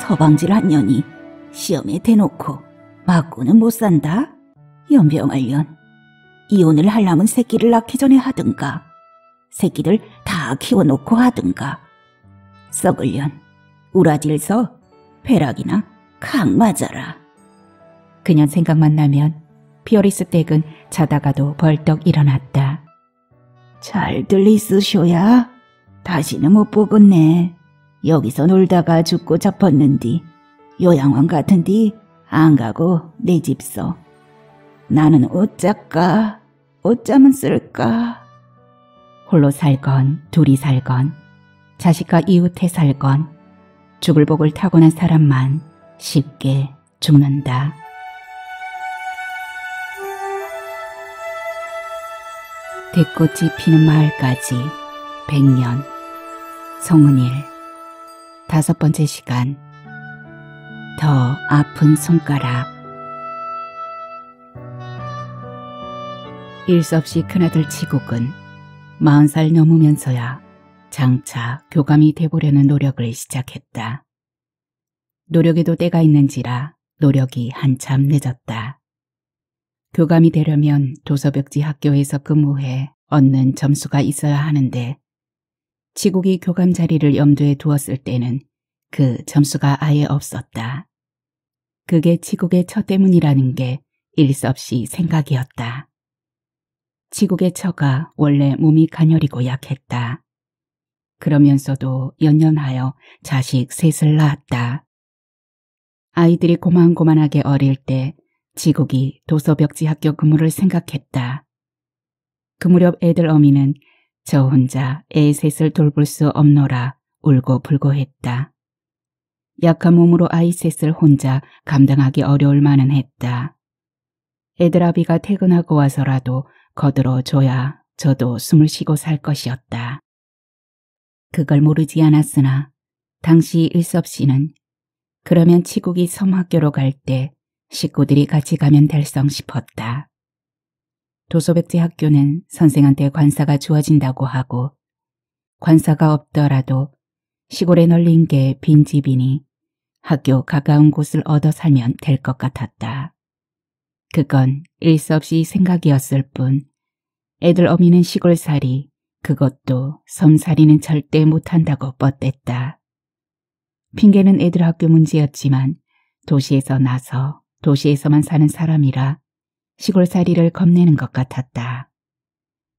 서방질 한 년이 시험에 대놓고 맞고는 못 산다? 연병할년 이혼을 할라면 새끼를 낳기 전에 하든가 새끼들다 키워놓고 하든가 썩을년 우라질서 배락이나 강 맞아라 그년 생각만 나면 피어리스 댁은 자다가도 벌떡 일어났다 잘들리스셔야 다시는 못 보겠네 여기서 놀다가 죽고 잡혔는디 요양원 같은디 안 가고 내 집서 나는 어쩔까 어쩌면 쓸까 홀로 살건 둘이 살건 자식과 이웃에 살건 죽을 복을 타고난 사람만 쉽게 죽는다. 대꽃이 피는 마을까지 백년 송은일 다섯 번째 시간 더 아픈 손가락 일섭이 큰아들 지국은 마흔 살 넘으면서야 장차 교감이 돼보려는 노력을 시작했다. 노력에도 때가 있는지라 노력이 한참 늦었다. 교감이 되려면 도서벽지 학교에서 근무해 얻는 점수가 있어야 하는데 지국이 교감 자리를 염두에 두었을 때는 그 점수가 아예 없었다. 그게 지국의 처 때문이라는 게 일섭씨 생각이었다. 지국의 처가 원래 몸이 가녀리고 약했다. 그러면서도 연연하여 자식 셋을 낳았다. 아이들이 고만고만하게 어릴 때 지국이 도서벽지 학교 근무를 생각했다. 그 무렵 애들 어미는 저 혼자 애 셋을 돌볼 수 없노라 울고 불고했다. 약한 몸으로 아이 셋을 혼자 감당하기 어려울 만은 했다. 애들아비가 퇴근하고 와서라도 거들어 줘야 저도 숨을 쉬고 살 것이었다. 그걸 모르지 않았으나 당시 일섭 씨는 그러면 치국이 섬학교로 갈 때 식구들이 같이 가면 될성 싶었다. 도소백제 학교는 선생한테 관사가 주어진다고 하고 관사가 없더라도 시골에 널린 게 빈집이니 학교 가까운 곳을 얻어 살면 될 것 같았다. 그건 일수없이 생각이었을 뿐 애들 어미는 시골살이 그것도 섬살이는 절대 못한다고 뻗댔다. 핑계는 애들 학교 문제였지만 도시에서 나서 도시에서만 사는 사람이라 시골살이를 겁내는 것 같았다.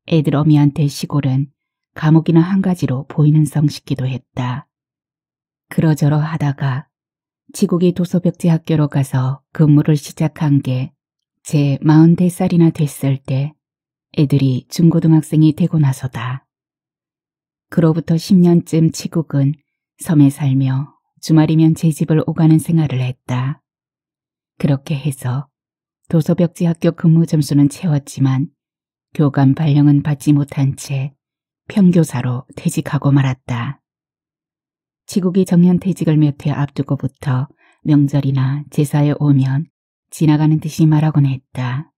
애들 어미한테 시골은 감옥이나 한 가지로 보이는 성 싶기도 했다. 그러저러 하다가 지국이 도서벽지 학교로 가서 근무를 시작한 게제 44살이나 됐을 때 애들이 중고등학생이 되고 나서다. 그로부터 10년쯤 지국은 섬에 살며 주말이면 제 집을 오가는 생활을 했다. 그렇게 해서 도서벽지 학교 근무 점수는 채웠지만 교감 발령은 받지 못한 채 평교사로 퇴직하고 말았다. 지국이 정년 퇴직을 몇 해 앞두고부터 명절이나 제사에 오면 지나가는 듯이 말하곤 했다.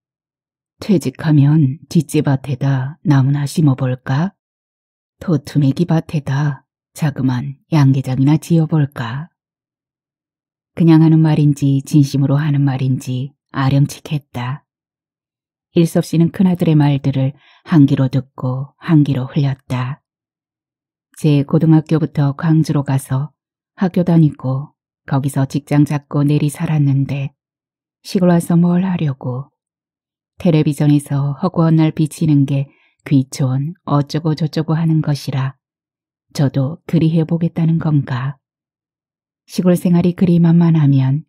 퇴직하면 뒷집 앞에다 나무나 심어볼까? 토투메기 밭에다 자그만 양계장이나 지어볼까? 그냥 하는 말인지 진심으로 하는 말인지 아름칙했다 일섭 씨는 큰아들의 말들을 한기로 듣고 한기로 흘렸다. 제 고등학교부터 광주로 가서 학교 다니고 거기서 직장 잡고 내리 살았는데 시골 와서 뭘 하려고 텔레비전에서 허구한 날 비치는 게 귀촌 어쩌고 저쩌고 하는 것이라 저도 그리 해보겠다는 건가. 시골 생활이 그리 만만하면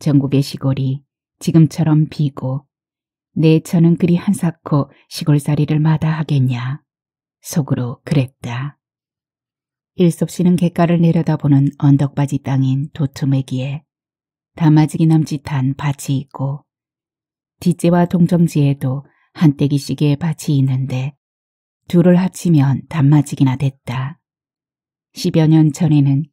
전국의 시골이 지금처럼 비고 내 처는 그리 한사코 시골살이를 마다하겠냐. 속으로 그랬다. 일섭씨는 객가를 내려다보는 언덕바지 땅인 도투매기에 다마지기 남짓한 밭이 있고 뒷재와 동정지에도 한때기시기의 밭이 있는데 둘을 합치면 단마지기나 됐다. 10여 년 전에는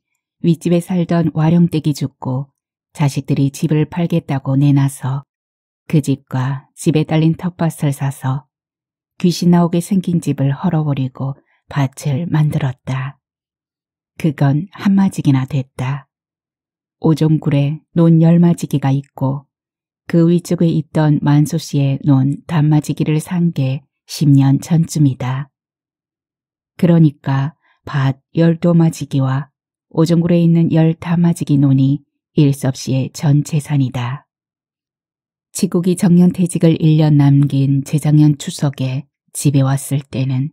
윗집에 살던 와령댁이 죽고 자식들이 집을 팔겠다고 내놔서 그 집과 집에 딸린 텃밭을 사서 귀신 나오게 생긴 집을 헐어버리고 밭을 만들었다. 그건 한마지기나 됐다. 오종굴에 논 열마지기가 있고 그 위쪽에 있던 만소 씨의 논 단마지기를 산 게 10년 전쯤이다. 그러니까 밭 열도마지기와 오종굴에 있는 열단마지기 논이 일섭 씨의 전 재산이다. 치국이 정년퇴직을 1년 남긴 재작년 추석에 집에 왔을 때는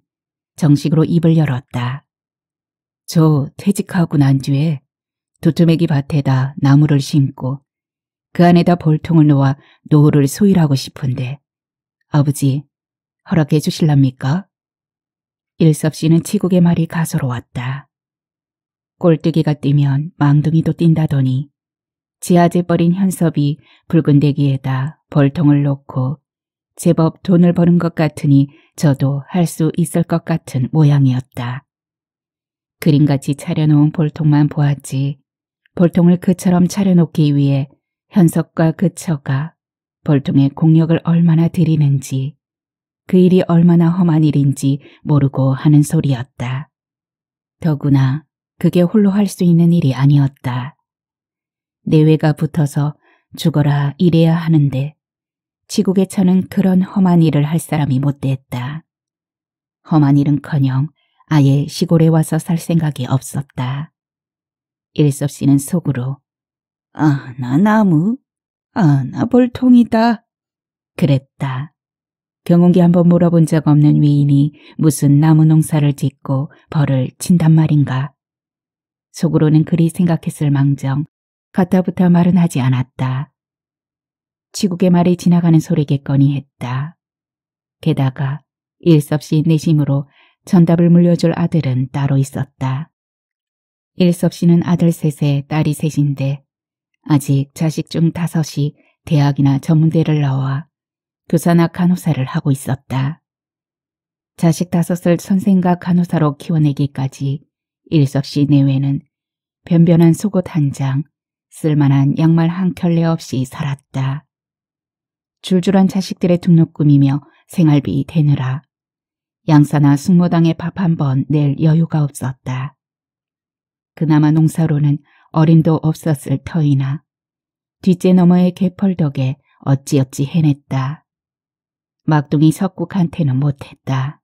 정식으로 입을 열었다. 저 퇴직하고 난 뒤에 두툼매기 밭에다 나무를 심고 그 안에다 볼통을 놓아 노후를 소일하고 싶은데 아버지 허락해 주실랍니까? 일섭 씨는 치국의 말이 가소로웠다. 꼴뚜기가 뛰면 망둥이도 뛴다더니 지하제 버린 현섭이 붉은 대기에다 벌통을 놓고 제법 돈을 버는 것 같으니 저도 할 수 있을 것 같은 모양이었다. 그림같이 차려놓은 볼통만 보았지 볼통을 그처럼 차려놓기 위해 현석과 그처가 볼통의 공력을 얼마나 들이는지 그 일이 얼마나 험한 일인지 모르고 하는 소리였다. 더구나 그게 홀로 할 수 있는 일이 아니었다. 내외가 붙어서 죽어라 이래야 하는데 지국의 천는 그런 험한 일을 할 사람이 못됐다. 험한 일은커녕 아예 시골에 와서 살 생각이 없었다. 일섭 씨는 속으로 아 나 나무, 아나 볼통이다 그랬다. 경운기 한번 물어본 적 없는 위인이 무슨 나무 농사를 짓고 벌을 친단 말인가. 속으로는 그리 생각했을 망정 가타부타 말은 하지 않았다. 지국의 말이 지나가는 소리겠거니 했다. 게다가 일섭씨 내심으로 전답을 물려줄 아들은 따로 있었다. 일섭씨는 아들 셋에 딸이 셋인데 아직 자식 중 다섯이 대학이나 전문대를 나와 교사나 간호사를 하고 있었다. 자식 다섯을 선생과 간호사로 키워내기까지 일섭씨 내외는 변변한 속옷 한 장, 쓸만한 양말 한 켤레 없이 살았다. 줄줄한 자식들의 등록 꾸이며 생활비 대느라 양사나 숙모당에 밥 한 번 낼 여유가 없었다. 그나마 농사로는 어림도 없었을 터이나 뒷제 너머의 개펄 덕에 어찌어찌 해냈다. 막둥이 석국한테는 못했다.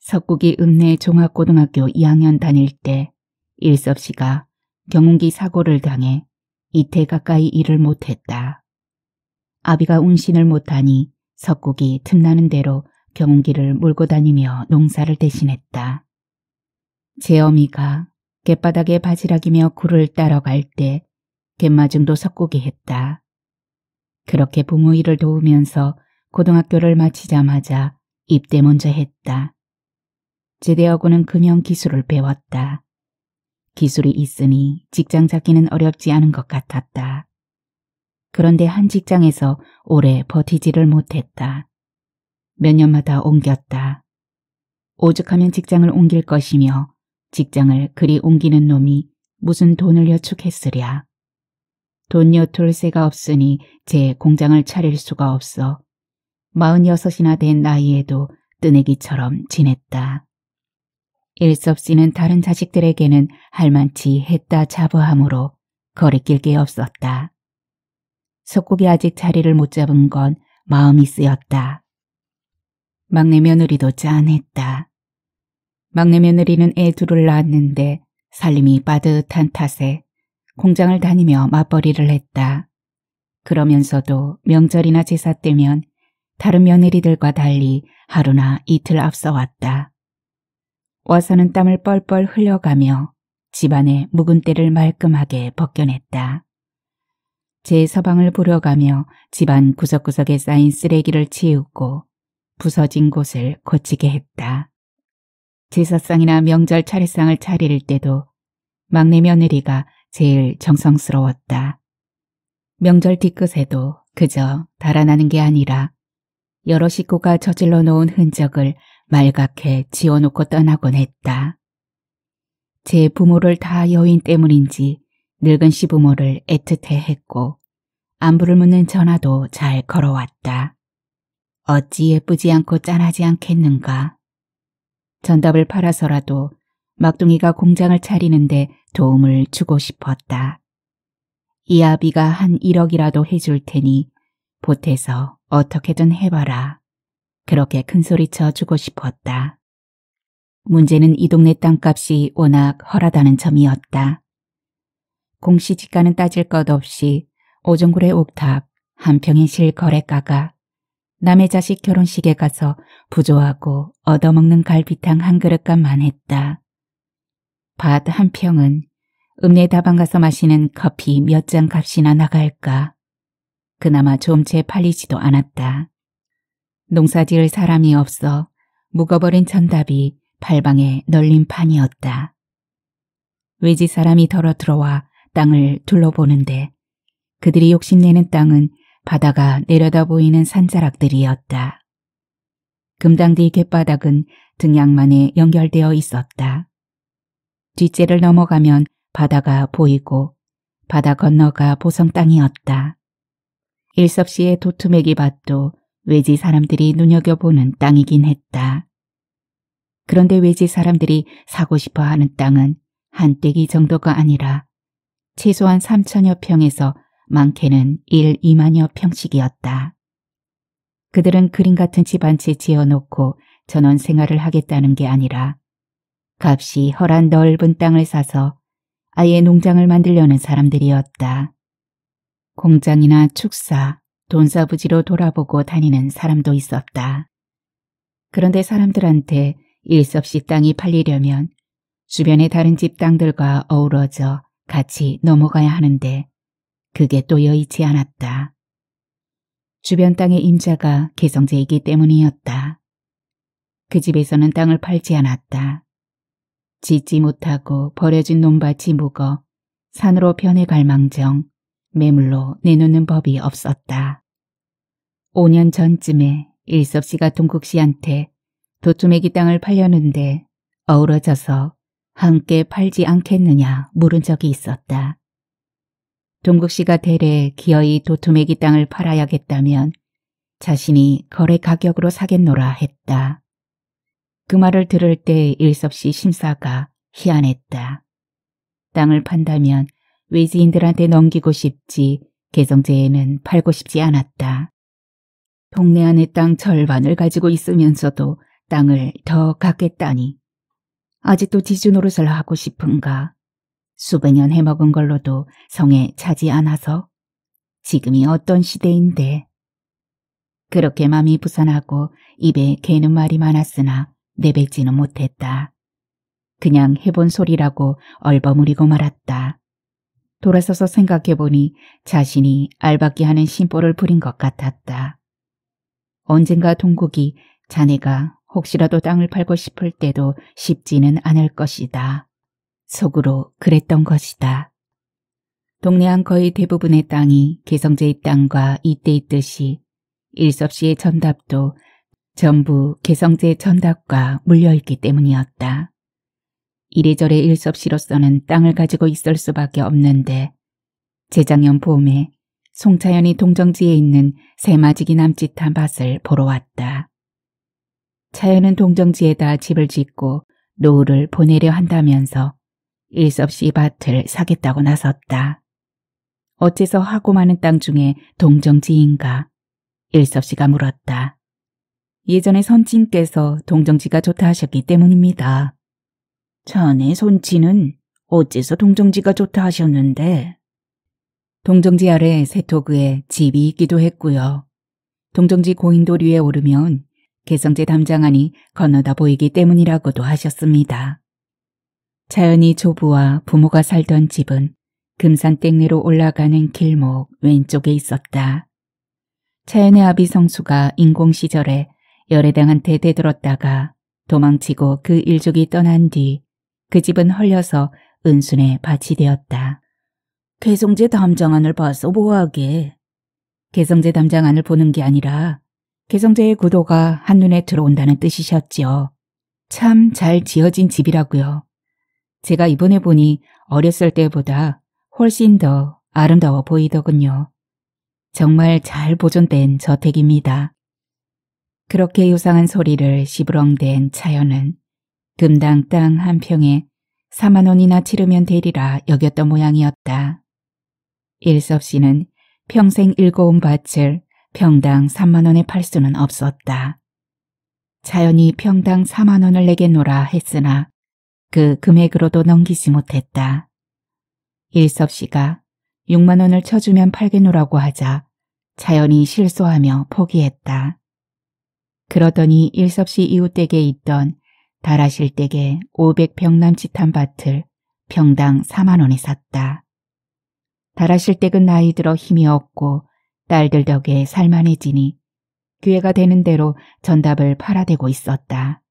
석국이 읍내 종합고등학교 2학년 다닐 때 일섭씨가 경운기 사고를 당해 이태 가까이 일을 못했다. 아비가 운신을 못하니 석국이 틈나는 대로 경운기를 몰고 다니며 농사를 대신했다. 제어미가 갯바닥에 바지락이며 굴을 따라갈때 갯마중도 석국이 했다. 그렇게 부모 일을 도우면서 고등학교를 마치자마자 입대 먼저 했다. 제대하고는 금연 기술을 배웠다. 기술이 있으니 직장 잡기는 어렵지 않은 것 같았다. 그런데 한 직장에서 오래 버티지를 못했다. 몇 년마다 옮겼다. 오죽하면 직장을 옮길 것이며 직장을 그리 옮기는 놈이 무슨 돈을 여축했으랴. 돈 여툴 새가 없으니 제 공장을 차릴 수가 없어. 마흔여섯이나 된 나이에도 뜨내기처럼 지냈다. 일섭씨는 다른 자식들에게는 할만치 했다 자부함으로 거리낄 게 없었다. 석국이 아직 자리를 못 잡은 건 마음이 쓰였다. 막내 며느리도 짠했다. 막내 며느리는 애 둘을 낳았는데 살림이 빠듯한 탓에 공장을 다니며 맞벌이를 했다. 그러면서도 명절이나 제사 때면 다른 며느리들과 달리 하루나 이틀 앞서왔다. 와서는 땀을 뻘뻘 흘려가며 집안의 묵은 때를 말끔하게 벗겨냈다. 제 서방을 보려 가며 집안 구석구석에 쌓인 쓰레기를 치우고 부서진 곳을 고치게 했다. 제사상이나 명절 차례상을 차릴 때도 막내 며느리가 제일 정성스러웠다. 명절 뒤끝에도 그저 달아나는 게 아니라 여러 식구가 저질러 놓은 흔적을 말갛게 지어놓고 떠나곤 했다. 제 부모를 다 여인 때문인지 늙은 시부모를 애틋해 했고 안부를 묻는 전화도 잘 걸어왔다. 어찌 예쁘지 않고 짠하지 않겠는가. 전답을 팔아서라도 막둥이가 공장을 차리는데 도움을 주고 싶었다. 이 아비가 한 1억이라도 해줄 테니 보태서 어떻게든 해봐라. 그렇게 큰소리쳐 주고 싶었다. 문제는 이 동네 땅값이 워낙 허하다는 점이었다. 공시지가는 따질 것 없이 오종굴의 옥탑 한평인실 거래가가 남의 자식 결혼식에 가서 부조하고 얻어먹는 갈비탕 한 그릇값만 했다. 밭 한 평은 읍내 다방 가서 마시는 커피 몇 잔 값이나 나갈까. 그나마 좀 채 팔리지도 않았다. 농사지을 사람이 없어 묵어버린 천답이 발방에 널린 판이었다. 외지 사람이 덜어 들어와 땅을 둘러보는데 그들이 욕심내는 땅은 바다가 내려다 보이는 산자락들이었다. 금당디 갯바닥은 등양만에 연결되어 있었다. 뒷재를 넘어가면 바다가 보이고 바다 건너가 보성 땅이었다. 일섭씨의 도투매기 밭도 외지 사람들이 눈여겨보는 땅이긴 했다. 그런데 외지 사람들이 사고 싶어 하는 땅은 한때기 정도가 아니라 최소한 3천여 평에서 많게는 1, 2만여 평씩이었다. 그들은 그림 같은 집 한 채 지어놓고 전원 생활을 하겠다는 게 아니라 값이 허란 넓은 땅을 사서 아예 농장을 만들려는 사람들이었다. 공장이나 축사, 돈사부지로 돌아보고 다니는 사람도 있었다. 그런데 사람들한테 일섭시 땅이 팔리려면 주변의 다른 집 땅들과 어우러져 같이 넘어가야 하는데 그게 또 여의치 않았다. 주변 땅의 임자가 개성제이기 때문이었다. 그 집에서는 땅을 팔지 않았다. 짓지 못하고 버려진 논밭이 묵어 산으로 변해갈 망정 매물로 내놓는 법이 없었다. 5년 전쯤에 일섭 씨가 동국 씨한테 도초매기 땅을 팔려는데 어우러져서 함께 팔지 않겠느냐 물은 적이 있었다. 동국 씨가 대래 기어이 도토매기 땅을 팔아야겠다면 자신이 거래 가격으로 사겠노라 했다. 그 말을 들을 때 일섭 씨 심사가 희안했다. 땅을 판다면 외지인들한테 넘기고 싶지 개성재에는 팔고 싶지 않았다. 동네 안에땅 절반을 가지고 있으면서도 땅을 더 갖겠다니. 아직도 지주 노릇을 하고 싶은가. 수백 년 해먹은 걸로도 성에 차지 않아서 지금이 어떤 시대인데. 그렇게 마음이 부산하고 입에 개는 말이 많았으나 내뱉지는 못했다. 그냥 해본 소리라고 얼버무리고 말았다. 돌아서서 생각해보니 자신이 알박기 하는 심보를 부린 것 같았다. 언젠가 동국이 자네가 혹시라도 땅을 팔고 싶을 때도 쉽지는 않을 것이다. 속으로 그랬던 것이다. 동네 안 거의 대부분의 땅이 개성제의 땅과 이때 있듯이 일섭씨의 전답도 전부 개성제 의 전답과 물려있기 때문이었다. 이래저래 일섭씨로서는 땅을 가지고 있을 수밖에 없는데 재작년 봄에 송차연이 동정지에 있는 새마지기 남짓한 밭을 보러 왔다. 차연은 동정지에다 집을 짓고 노후를 보내려 한다면서 일섭씨 밭을 사겠다고 나섰다. 어째서 하고 많은 땅 중에 동정지인가? 일섭씨가 물었다. 예전에 선친께서 동정지가 좋다 하셨기 때문입니다. 자네 손치는 어째서 동정지가 좋다 하셨는데. 동정지 아래 세토그에 집이 있기도 했고요. 동정지 고인돌 위에 오르면 개성제 담장안이 건너다 보이기 때문이라고도 하셨습니다. 차은이 조부와 부모가 살던 집은 금산땡리로 올라가는 길목 왼쪽에 있었다. 차연의 아비 성수가 인공 시절에 열애당한테 대들었다가 도망치고 그 일족이 떠난 뒤그 집은 헐려서 은순의 밭이 되었다. 개성제 담장안을 봐서 뭐하게. 개성제 담장안을 보는 게 아니라 개성제의 구도가 한눈에 들어온다는 뜻이셨지요. 참 잘 지어진 집이라고요. 제가 이번에 보니 어렸을 때보다 훨씬 더 아름다워 보이더군요. 정말 잘 보존된 저택입니다. 그렇게 요상한 소리를 시부렁댄 차연은 금당 땅 한 평에 4만 원이나 치르면 되리라 여겼던 모양이었다. 일섭 씨는 평생 일고온 밭을 평당 3만 원에 팔 수는 없었다. 자연히 평당 4만 원을 내겠노라 했으나 그 금액으로도 넘기지 못했다. 일섭 씨가 6만 원을 쳐주면 팔겠노라고 하자 자연히 실소하며 포기했다. 그러더니 일섭 씨 이웃댁에 있던 다라실댁에 500병남짓 한 밭을 평당 4만원에 샀다. 다라실댁은 나이 들어 힘이 없고 딸들 덕에 살만해지니 기회가 되는 대로 전답을 팔아대고 있었다.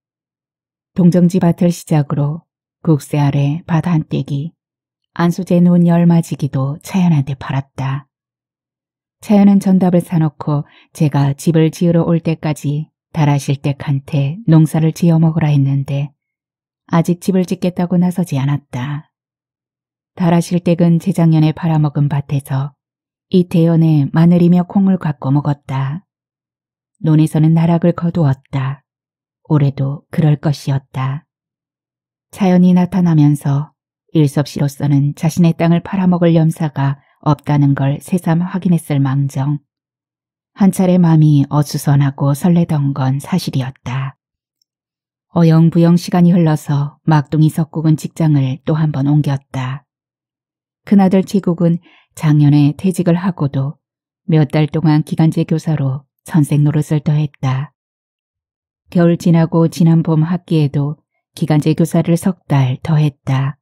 동정지 밭을 시작으로 국세 아래 밭한 떼기, 안수제 논 열마지기도 차연한테 팔았다. 차연은 전답을 사놓고 제가 집을 지으러 올 때까지 달하실때한테 농사를 지어먹으라 했는데 아직 집을 짓겠다고 나서지 않았다. 달하실댁은 재작년에 팔아먹은 밭에서 이태연의 마늘이며 콩을 갖고 먹었다. 논에서는 나락을 거두었다. 올해도 그럴 것이었다. 자연이 나타나면서 일섭씨로서는 자신의 땅을 팔아먹을 염사가 없다는 걸 새삼 확인했을 망정 한 차례 마음이 어수선하고 설레던 건 사실이었다. 어영부영 시간이 흘러서 막둥이 석국은 직장을 또 한 번 옮겼다. 큰아들 지국은 작년에 퇴직을 하고도 몇 달 동안 기간제 교사로 선생 노릇을 더했다. 겨울 지나고 지난 봄 학기에도 기간제 교사를 석 달 더했다.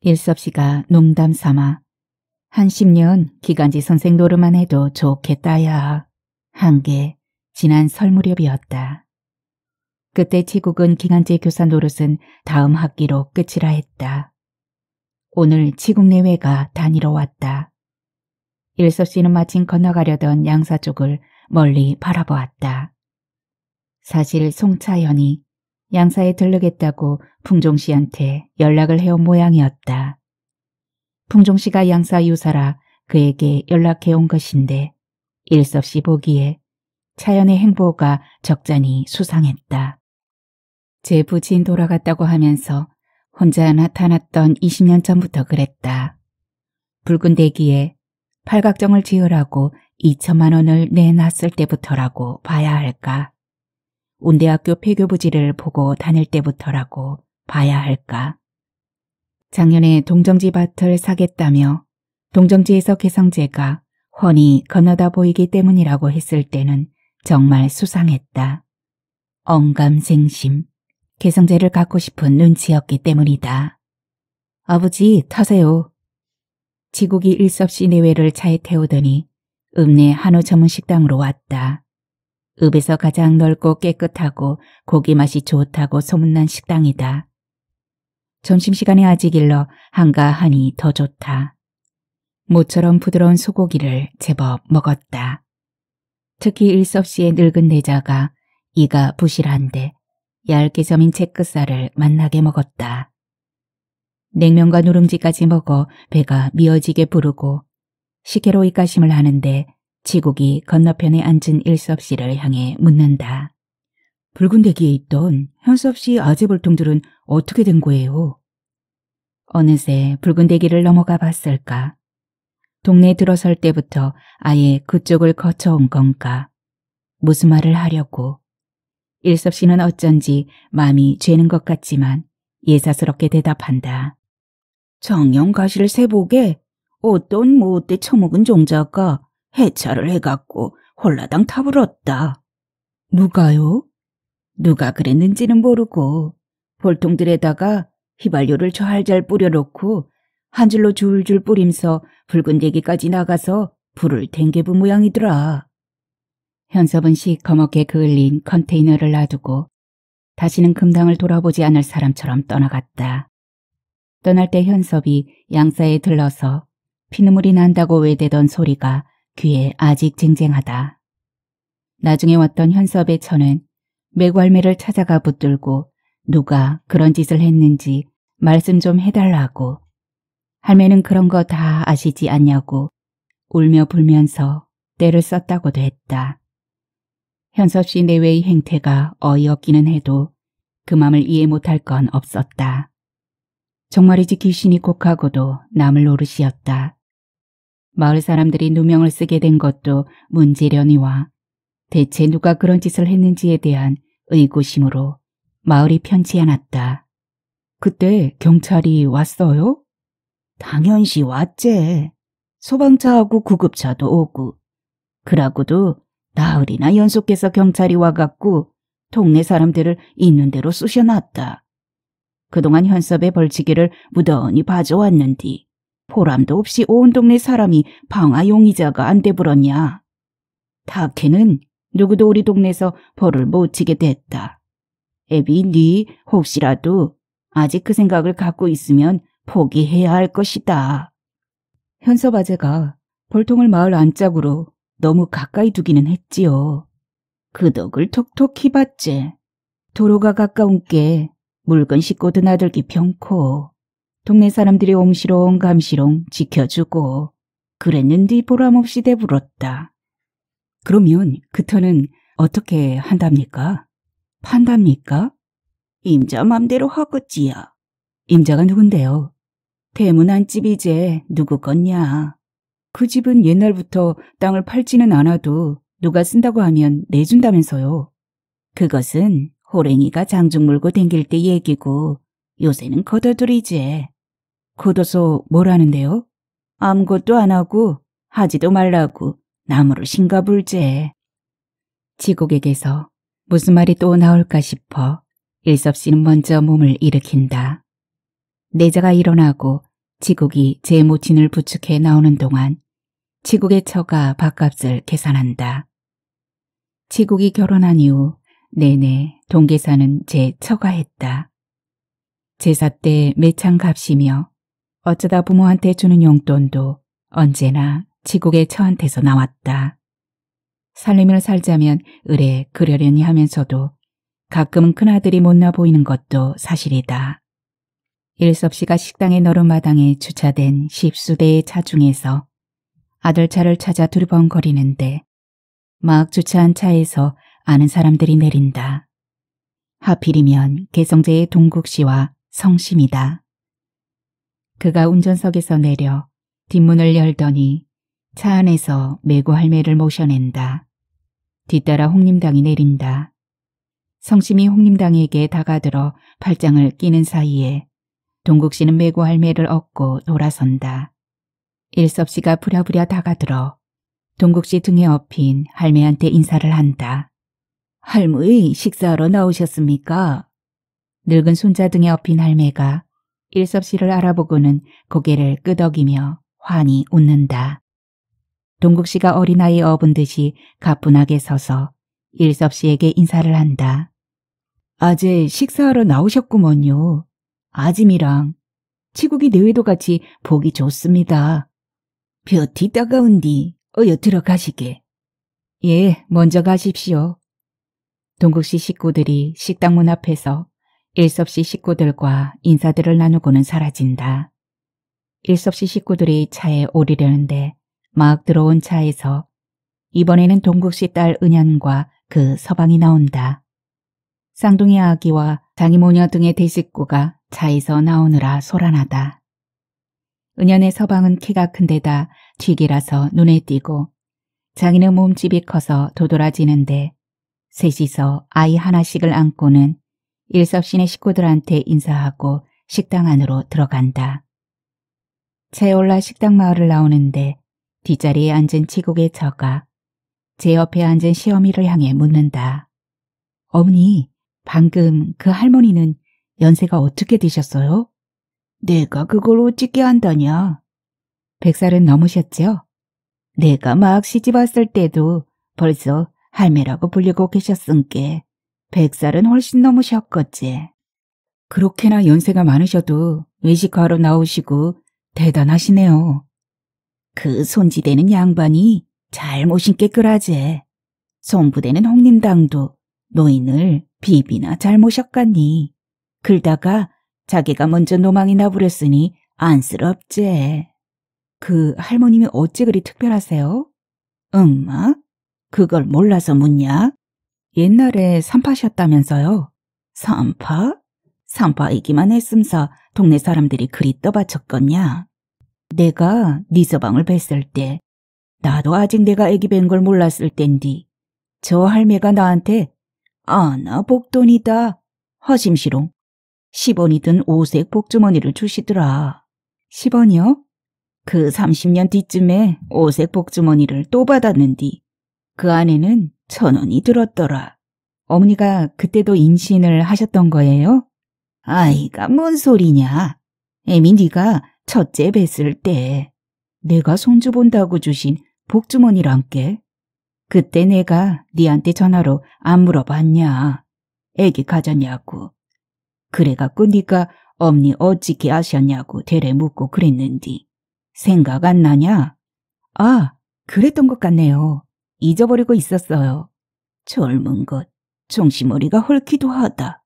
일섭씨가 농담 삼아 한 10년 기간지 선생 노릇만 해도 좋겠다야. 한 게 지난 설 무렵이었다. 그때 치국은 기간제 교사 노릇은 다음 학기로 끝이라 했다. 오늘 치국 내외가 다니러 왔다. 일섭 씨는 마침 건너가려던 양사 쪽을 멀리 바라보았다. 사실 송차현이 양사에 들르겠다고 풍종 씨한테 연락을 해온 모양이었다. 풍종 씨가 양사 유사라 그에게 연락해 온 것인데 일섭 씨 보기에 차연의 행보가 적잖이 수상했다. 제 부친 돌아갔다고 하면서 혼자 나타났던 20년 전부터 그랬다. 붉은 대기에 팔각정을 지으라고 2천만 원을 내놨을 때부터라고 봐야 할까? 운대학교 폐교부지를 보고 다닐 때부터라고 봐야 할까? 작년에 동정지 밭을 사겠다며 동정지에서 개성재가 훤히 건너다 보이기 때문이라고 했을 때는 정말 수상했다. 엉감생심개성재를 갖고 싶은 눈치였기 때문이다. 아버지 타세요. 지국이 일섭시 내외를 차에 태우더니 읍내 한우 전문 식당으로 왔다. 읍에서 가장 넓고 깨끗하고 고기 맛이 좋다고 소문난 식당이다. 점심시간에 아직 일러 한가하니 더 좋다. 모처럼 부드러운 소고기를 제법 먹었다. 특히 일섭씨의 늙은 내자가 이가 부실한데 얇게 점인 채끝살을 맛나게 먹었다. 냉면과 누룽지까지 먹어 배가 미어지게 부르고 시계로 입가심을 하는데 지국이 건너편에 앉은 일섭씨를 향해 묻는다. 붉은 대기에 있던 현섭 씨 아재 볼통들은 어떻게 된 거예요? 어느새 붉은 대기를 넘어가 봤을까? 동네에 들어설 때부터 아예 그쪽을 거쳐온 건가? 무슨 말을 하려고? 일섭 씨는 어쩐지 마음이 죄는 것 같지만 예사스럽게 대답한다. 정영 가시를 세보게 어떤 못대 처먹은 종자가 해차를 해갖고 홀라당 타불었다. 누가요? 누가 그랬는지는 모르고 볼통들에다가 휘발유를 저할잘 뿌려놓고 한 줄로 줄줄 뿌림서 붉은 대기까지 나가서 불을 댕겨본 모양이더라. 현섭은 시커멓게 그을린 컨테이너를 놔두고 다시는 금당을 돌아보지 않을 사람처럼 떠나갔다. 떠날 때 현섭이 양사에 들러서 피눈물이 난다고 외대던 소리가 귀에 아직 쟁쟁하다. 나중에 왔던 현섭의 처는 매괄매를 찾아가 붙들고 누가 그런 짓을 했는지 말씀 좀 해달라고 할매는 그런 거 다 아시지 않냐고 울며 불면서 때를 썼다고도 했다. 현섭 씨 내외의 행태가 어이없기는 해도 그 맘을 이해 못할 건 없었다. 정말이지 귀신이 곡하고도 남을 노릇이었다. 마을 사람들이 누명을 쓰게 된 것도 문제련이와 대체 누가 그런 짓을 했는지에 대한 의구심으로 마을이 편치 않았다. 그때 경찰이 왔어요? 당연시 왔제. 소방차하고 구급차도 오고. 그러고도 나흘이나 연속해서 경찰이 와갖고 동네 사람들을 있는 대로 쑤셔놨다. 그동안 현섭의 벌칙기를 무던히 봐줘왔는디 보람도 없이 온 동네 사람이 방화 용의자가 안 돼버렸냐. 다케는 누구도 우리 동네에서 벌을 못 치게 됐다. 애비 네 혹시라도 아직 그 생각을 갖고 있으면 포기해야 할 것이다. 현섭 아재가 벌통을 마을 안짝으로 너무 가까이 두기는 했지요. 그 덕을 톡톡히 봤지. 도로가 가까운 게 물건 싣고 드나들기 병코. 동네 사람들이 옴시롱 감시롱 지켜주고 그랬는디 보람없이 대불었다 그러면 그터는 어떻게 한답니까? 판답니까? 임자 맘대로 하겠지야 임자가 누군데요? 대문 한 집이제 누구 건냐그 집은 옛날부터 땅을 팔지는 않아도 누가 쓴다고 하면 내준다면서요. 그것은 호랭이가 장중 물고 댕길 때 얘기고 요새는 걷어들이지. 걷어서 뭘 하는데요? 아무것도 안 하고 하지도 말라고 나무로 싱가불제. 지국에게서 무슨 말이 또 나올까 싶어 일섭씨는 먼저 몸을 일으킨다. 내자가 일어나고 지국이 제 모친을 부축해 나오는 동안 지국의 처가 밥값을 계산한다. 지국이 결혼한 이후 내내 동계사는 제 처가했다. 제사 때 매창 값이며 어쩌다 부모한테 주는 용돈도 언제나 지국의 처한테서 나왔다. 살림을 살자면 의뢰 그려려니 하면서도 가끔은 큰아들이 못나 보이는 것도 사실이다. 일섭 씨가 식당의 너른마당에 주차된 십수대의 차 중에서 아들 차를 찾아 두리번거리는데 막 주차한 차에서 아는 사람들이 내린다. 하필이면 개성재의 동국 씨와 성심이다. 그가 운전석에서 내려 뒷문을 열더니 차 안에서 매고 할매를 모셔낸다. 뒤따라 홍림당이 내린다. 성심이 홍림당에게 다가들어 팔짱을 끼는 사이에 동국 씨는 매고 할매를 업고 돌아선다. 일섭 씨가 부랴부랴 다가들어 동국 씨 등에 업힌 할매한테 인사를 한다. 할머니 식사하러 나오셨습니까? 늙은 손자 등에 업힌 할매가 일섭 씨를 알아보고는 고개를 끄덕이며 환히 웃는다. 동국 씨가 어린아이 어분 듯이 가뿐하게 서서 일섭 씨에게 인사를 한다. 아재 식사하러 나오셨구먼요. 아짐이랑 치국이 내외도 같이 보기 좋습니다. 볕이 따가운디 어여 들어가시게. 예, 먼저 가십시오. 동국 씨 식구들이 식당 문 앞에서 일섭 씨 식구들과 인사들을 나누고는 사라진다. 일섭 씨 식구들이 차에 오리려는데 막 들어온 차에서 이번에는 동국 씨 딸 은연과 그 서방이 나온다. 쌍둥이 아기와 장이모녀 등의 대식구가 차에서 나오느라 소란하다. 은연의 서방은 키가 큰데다 쥐기라서 눈에 띄고 장인의 몸집이 커서 도돌아지는데 셋이서 아이 하나씩을 안고는 일섭신의 식구들한테 인사하고 식당 안으로 들어간다. 채올라 식당 마을을 나오는데 뒷자리에 앉은 치국의 저가 제 옆에 앉은 시어미를 향해 묻는다. 어머니, 방금 그 할머니는 연세가 어떻게 되셨어요? 내가 그걸 어찌게 한다냐? 백살은 넘으셨죠 내가 막 시집 왔을 때도 벌써 할매라고 불리고 계셨은께 백살은 훨씬 넘으셨겠지. 그렇게나 연세가 많으셔도 외식하러 나오시고 대단하시네요. 그 손지대는 양반이 잘못인 깨끗하제. 송부대는 홍림당도 노인을 비비나 잘못셨갔니. 글다가 자기가 먼저 노망이나 부렸으니 안쓰럽제. 그 할머님이 어찌 그리 특별하세요? 응마? 그걸 몰라서 묻냐? 옛날에 산파셨다면서요? 산파? 산파 이기만 했음서 동네 사람들이 그리 떠받쳤겠냐? 내가 네 서방을 뵀을 때 나도 아직 내가 애기 뵌걸 몰랐을 땐디 저 할매가 나한테 아나 복돈이다 허심시롱 10원이든 오색 복주머니를 주시더라. 10원이요? 그 30년 뒤쯤에 오색 복주머니를 또 받았는디 그 안에는 천 원이 들었더라. 어머니가 그때도 임신을 하셨던 거예요? 아이가 뭔 소리냐. 에미 네가 첫째 뵀을 때 내가 손주 본다고 주신 복주머니랑께 그때 내가 니한테 전화로 안 물어봤냐 애기 가졌냐고 그래갖고 니가 엄니 어찌게 아셨냐고 대래 묻고 그랬는디 생각 안 나냐? 아 그랬던 것 같네요 잊어버리고 있었어요 젊은 것 정신머리가 헐기도 하다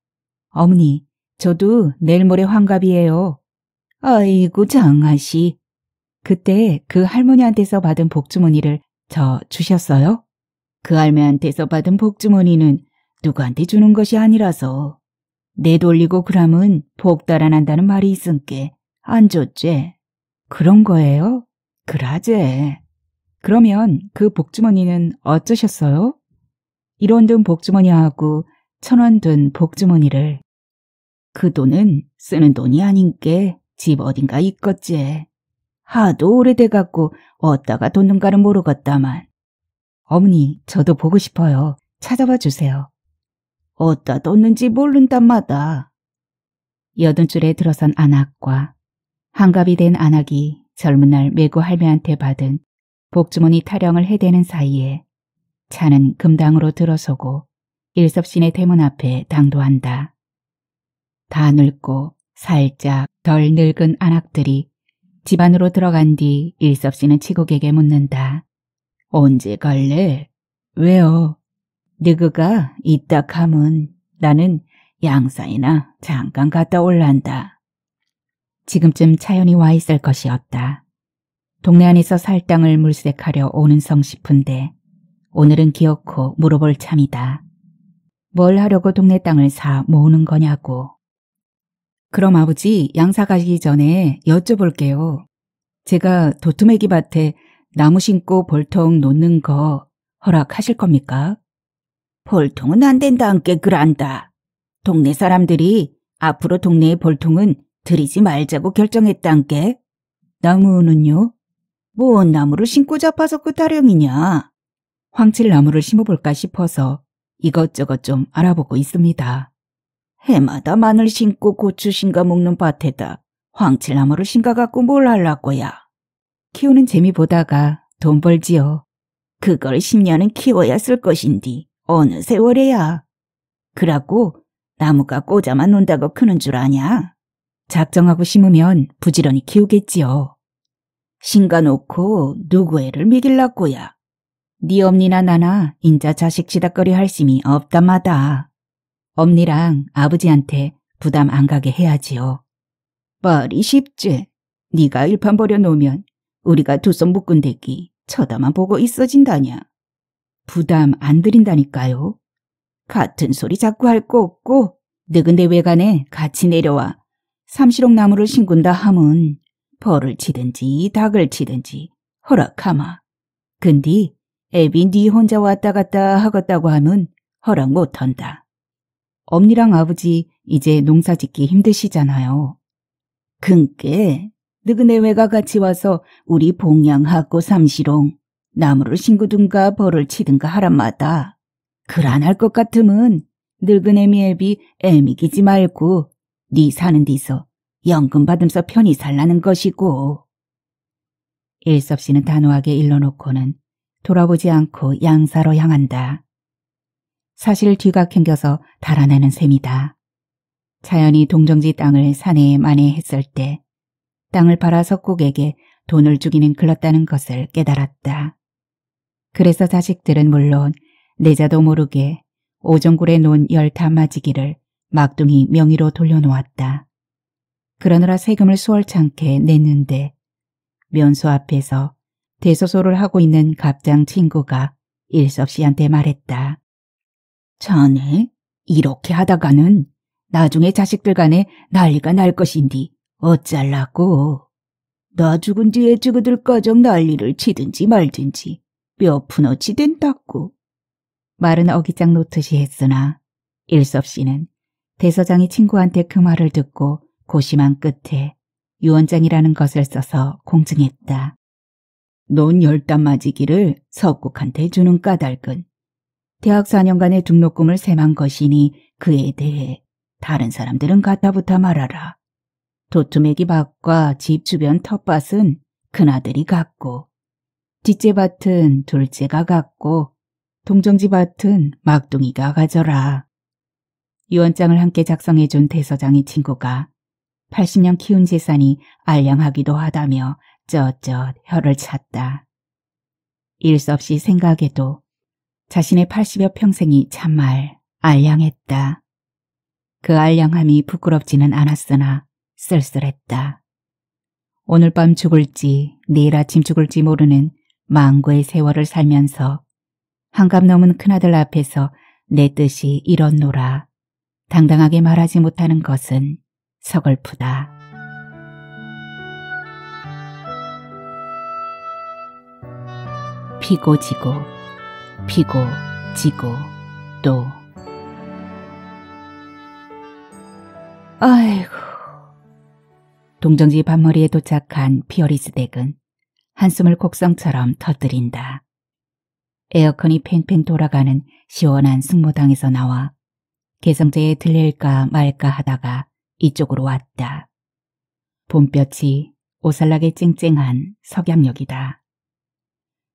어머니 저도 내일 모레 환갑이에요 아이고 장아씨. 그때 그 할머니한테서 받은 복주머니를 저 주셨어요? 그 할매한테서 받은 복주머니는 누구한테 주는 것이 아니라서 내돌리고 그람은 복달아 난다는 말이 있은께 안 줬제. 그런 거예요? 그라제. 그러면 그 복주머니는 어쩌셨어요? 1원 든 복주머니하고 천원든 복주머니를. 그 돈은 쓰는 돈이 아닌게 집 어딘가 있겠지. 하도 오래돼갖고 어디다가 뒀는가를 모르겠다만. 어머니, 저도 보고 싶어요. 찾아봐 주세요. 어디다 뒀는지 모른단 마다. 여든 줄에 들어선 안악과 한갑이 된 안악이 젊은 날 매고 할매한테 받은 복주머니 타령을 해대는 사이에 차는 금당으로 들어서고 일섭신의 대문 앞에 당도한다. 다 늙고 살짝 덜 늙은 아낙들이집 안으로 들어간 뒤 일섭씨는 치국에게 묻는다. 언제 갈래? 왜요? 느그가 이따 가면 나는 양산이나 잠깐 갔다 올란다. 지금쯤 차연이 와 있을 것이었다. 동네 안에서 살 땅을 물색하려 오는 성 싶은데 오늘은 기어코 물어볼 참이다. 뭘 하려고 동네 땅을 사 모으는 거냐고. 그럼 아버지 양사 가기 전에 여쭤볼게요. 제가 도톰메기 밭에 나무 심고 볼통 놓는 거 허락하실 겁니까? 볼통은 안 된다 함께 그란다. 동네 사람들이 앞으로 동네의 볼통은 들이지 말자고 결정했다 함께. 나무는요? 뭔 나무를 심고 잡아서 그 타령이냐. 황칠 나무를 심어볼까 싶어서 이것저것 좀 알아보고 있습니다. 해마다 마늘 심고 고추 심가 먹는 밭에다 황칠나무를 심가 갖고 뭘 할라고야. 키우는 재미 보다가 돈 벌지요. 그걸 10년은 키워야 쓸 것인디 어느 세월에야. 그라고 나무가 꽂아만 논다고 크는 줄 아냐? 작정하고 심으면 부지런히 키우겠지요. 심가 놓고 누구 애를 먹일라고야. 네 엄니나 나나 인자 자식 지닥거리 할 심이 없다마다. 엄니랑 아버지한테 부담 안 가게 해야지요. 말이 쉽지. 네가 일판 버려놓으면 우리가 두 손 묶은 대기 쳐다만 보고 있어진다냐. 부담 안 드린다니까요. 같은 소리 자꾸 할 거 없고 늙은데 외관에 같이 내려와 삼시록 나무를 심군다 함은 벌을 치든지 닭을 치든지 허락하마. 근디 애비 네 혼자 왔다 갔다 하겠다고 하면 허락 못한다. 엄니랑 아버지 이제 농사 짓기 힘드시잖아요. 근께 느그네 외가 같이 와서 우리 봉양하고 삼시롱 나무를 신구든가 벌을 치든가 하란마다. 그란할 것 같으면 늙은애미 애비 애미기지 말고 네 사는 데서 연금 받음서 편히 살라는 것이고. 일섭 씨는 단호하게 일러놓고는 돌아보지 않고 양사로 향한다. 사실 뒤가 캥겨서 달아나는 셈이다. 자연이 동정지 땅을 사내에 만회했을 때 땅을 팔아 석국에게 돈을 주기는 글렀다는 것을 깨달았다. 그래서 자식들은 물론 내자도 모르게 오정굴에 놓은 열다마지기를 막둥이 명의로 돌려놓았다. 그러느라 세금을 수월찮게 냈는데 면수 앞에서 대소소를 하고 있는 갑장 친구가 일섭씨한테 말했다. 자네 이렇게 하다가는 나중에 자식들 간에 난리가 날 것인디 어쩔라고. 나 죽은 뒤에 죽어들 거정 난리를 치든지 말든지 몇 푼어치 된다고. 말은 어기장 놓듯이 했으나 일섭 씨는 대서장이 친구한테 그 말을 듣고 고심한 끝에 유언장이라는 것을 써서 공증했다. 논 열단 맞이기를 석국한테 주는 까닭은 대학 4년간의 등록금을 세만 것이니 그에 대해 다른 사람들은 가타부터 말하라. 도톰액이 밭과 집 주변 텃밭은 큰아들이 갖고 뒷째 밭은 둘째가 갖고 동정지 밭은 막둥이가 가져라. 유언장을 함께 작성해준 대서장의 친구가 80년 키운 재산이 알량하기도 하다며 쩌쩌 혀를 찼다. 일수 없이 생각에도 자신의 80여 평생이 참말 알량했다. 그 알량함이 부끄럽지는 않았으나 쓸쓸했다. 오늘 밤 죽을지 내일 아침 죽을지 모르는 망고의 세월을 살면서 한갑 넘은 큰아들 앞에서 내 뜻이 이렇노라 당당하게 말하지 못하는 것은 서글프다. 피고 지고 피고 지고 또 아이고 동정지 밤머리에 도착한 피어리스 댁은 한숨을 곡성처럼 터뜨린다. 에어컨이 팽팽 돌아가는 시원한 승모당에서 나와 개성제에 들릴까 말까 하다가 이쪽으로 왔다. 봄볕이 오살락에 쨍쨍한 석양역이다.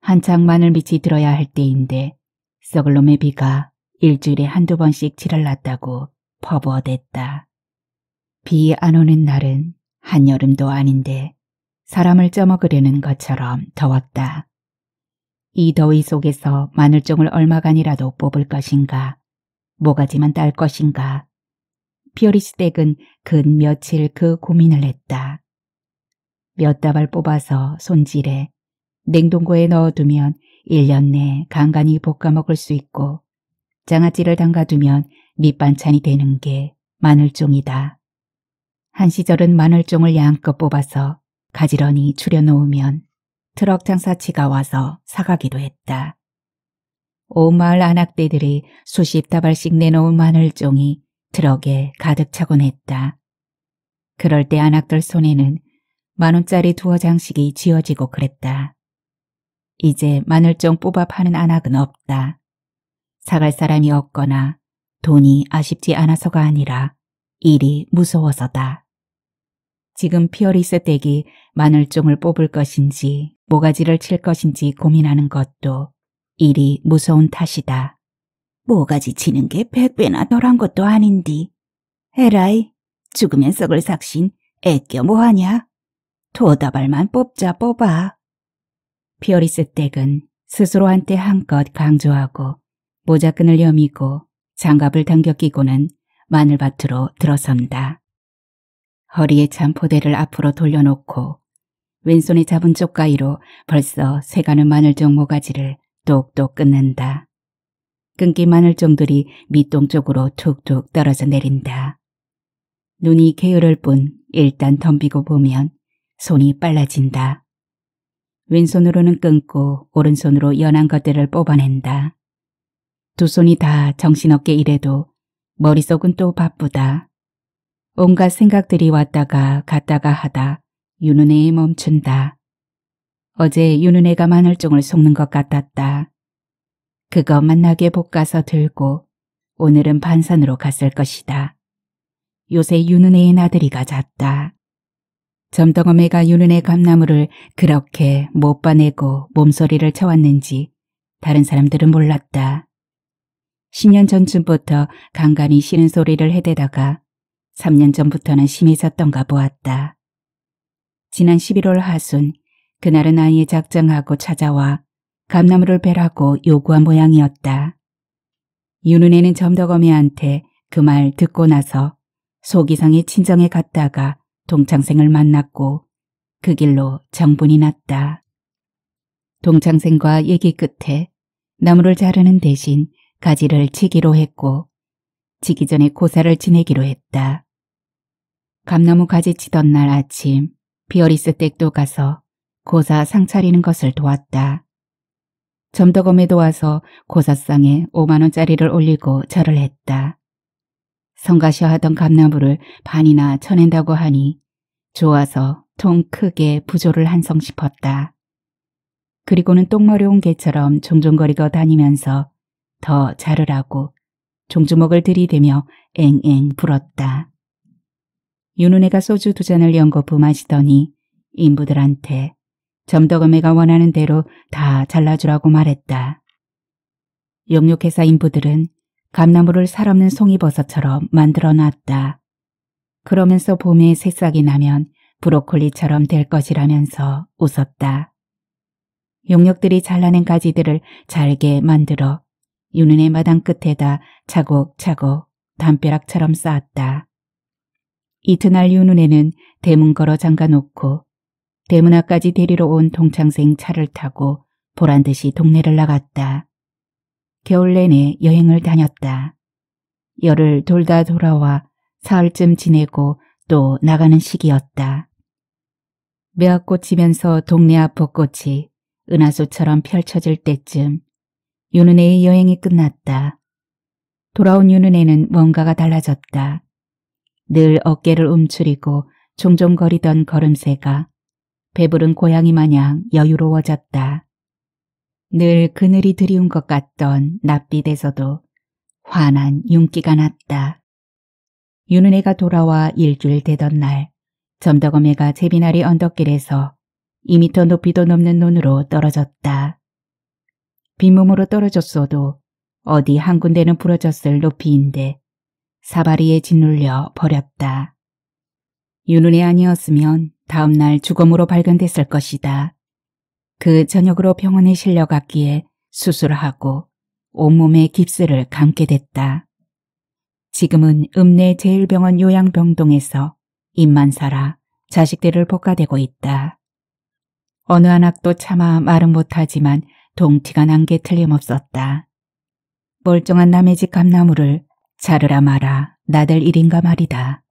한창 마늘 밑이 들어야 할 때인데 썩을 놈의 비가 일주일에 한두 번씩 지랄났다고 퍼부어댔다. 비 안 오는 날은 한여름도 아닌데 사람을 쪄먹으려는 것처럼 더웠다. 이 더위 속에서 마늘종을 얼마간이라도 뽑을 것인가, 모가지만 딸 것인가. 피어리시댁은근 며칠 그 고민을 했다. 몇 다발 뽑아서 손질해 냉동고에 넣어두면 1년 내 간간히 볶아 먹을 수 있고 장아찌를 담가두면 밑반찬이 되는 게 마늘종이다. 한 시절은 마늘종을 양껏 뽑아서 가지런히 추려놓으면 트럭 장사치가 와서 사가기도 했다. 온 마을 안악대들이 수십 다발씩 내놓은 마늘종이 트럭에 가득 차곤 했다. 그럴 때 안악들 손에는 만원짜리 두어 장식이지어지고 그랬다. 이제 마늘종 뽑아 파는 안악은 없다. 사갈 사람이 없거나 돈이 아쉽지 않아서가 아니라 일이 무서워서다. 지금 피어리스 댁이 마늘종을 뽑을 것인지 모가지를 칠 것인지 고민하는 것도 일이 무서운 탓이다. 모가지 치는 게 백배나 덜한 것도 아닌디. 에라이, 죽으면 썩을 삭신 애껴 뭐하냐? 도다발만 뽑자 뽑아. 피어리스 댁은 스스로 한테 한껏 강조하고 모자끈을 여미고 장갑을 당겨 끼고는 마늘밭으로 들어선다. 허리에 찬 포대를 앞으로 돌려놓고 왼손에 잡은 쪽가위로 벌써 새가는 마늘종 모가지를 똑똑 끊는다. 끊기 마늘종들이 밑동 쪽으로 툭툭 떨어져 내린다. 눈이 게으를 뿐 일단 덤비고 보면 손이 빨라진다. 왼손으로는 끊고 오른손으로 연한 것들을 뽑아낸다. 두 손이 다 정신없게 일해도 머릿속은 또 바쁘다. 온갖 생각들이 왔다가 갔다가 하다 윤은혜에 멈춘다. 어제 윤은혜가 마늘종을 속는 것 같았다. 그거 만나게 볶아서 들고 오늘은 반산으로 갔을 것이다. 요새 윤은혜의 나들이가 잦다. 점덩어매가 유는의 감나무를 그렇게 못 봐내고 몸소리를 쳐왔는지 다른 사람들은 몰랐다. 10년 전쯤부터 간간히 싫은 소리를 해대다가 3년 전부터는 심해졌던가 보았다. 지난 11월 하순 그날은 아이의 작정하고 찾아와 감나무를 베라고 요구한 모양이었다. 유은혜는 점덕어미한테 그 말 듣고 나서 속이상의 친정에 갔다가 동창생을 만났고 그 길로 정분이 났다. 동창생과 얘기 끝에 나무를 자르는 대신 가지를 치기로 했고 치기 전에 고사를 지내기로 했다. 감나무 가지 치던 날 아침 비어리스 댁도 가서 고사 상 차리는 것을 도왔다. 점덕엄에도 와서 고사상에 5만원짜리를 올리고 절을 했다. 성가셔 하던 감나무를 반이나 쳐낸다고 하니 좋아서 통 크게 부조를 한성 싶었다. 그리고는 똥머리 온 개처럼 종종거리고 다니면서 더 자르라고 종주먹을 들이대며 앵앵 불었다. 윤은혜가 소주 두 잔을 연거푸 마시더니 인부들한테 점덕음매가 원하는 대로 다 잘라주라고 말했다. 용역회사 인부들은 감나무를 살없는 송이버섯처럼 만들어 놨다. 그러면서 봄에 새싹이 나면 브로콜리처럼 될 것이라면서 웃었다. 용역들이 잘라낸 가지들을 잘게 만들어 유눈의 마당 끝에다 차곡차곡 담벼락처럼 쌓았다. 이튿날 유눈에는 대문 걸어 잠가놓고 대문 앞까지 데리러 온 동창생 차를 타고 보란듯이 동네를 나갔다. 겨울 내내 여행을 다녔다. 열을 돌다 돌아와 사흘쯤 지내고 또 나가는 시기였다. 매화꽃 지면서 동네 앞 벚꽃이 은하수처럼 펼쳐질 때쯤 윤은혜의 여행이 끝났다. 돌아온 윤은혜는 뭔가가 달라졌다. 늘 어깨를 움츠리고 종종 거리던 걸음새가 배부른 고양이 마냥 여유로워졌다. 늘 그늘이 드리운 것 같던 낯빛에서도 환한 윤기가 났다. 윤은혜가 돌아와 일주일 되던 날 점덕어매가 제비나리 언덕길에서 2미터 높이도 넘는 논으로 떨어졌다. 빈몸으로 떨어졌어도 어디 한 군데는 부러졌을 높이인데 사바리에 짓눌려 버렸다. 윤은혜 아니었으면 다음날 죽음으로 발견됐을 것이다. 그 저녁으로 병원에 실려갔기에 수술하고 온몸에 깁스를 감게 됐다. 지금은 읍내 제일병원 요양병동에서 입만 살아 자식들을 복가대고 있다. 어느 한 학도 차마 말은 못하지만 동티가 난 게 틀림없었다. 멀쩡한 남의 집 감나무를 자르라 마라 나들 일인가 말이다.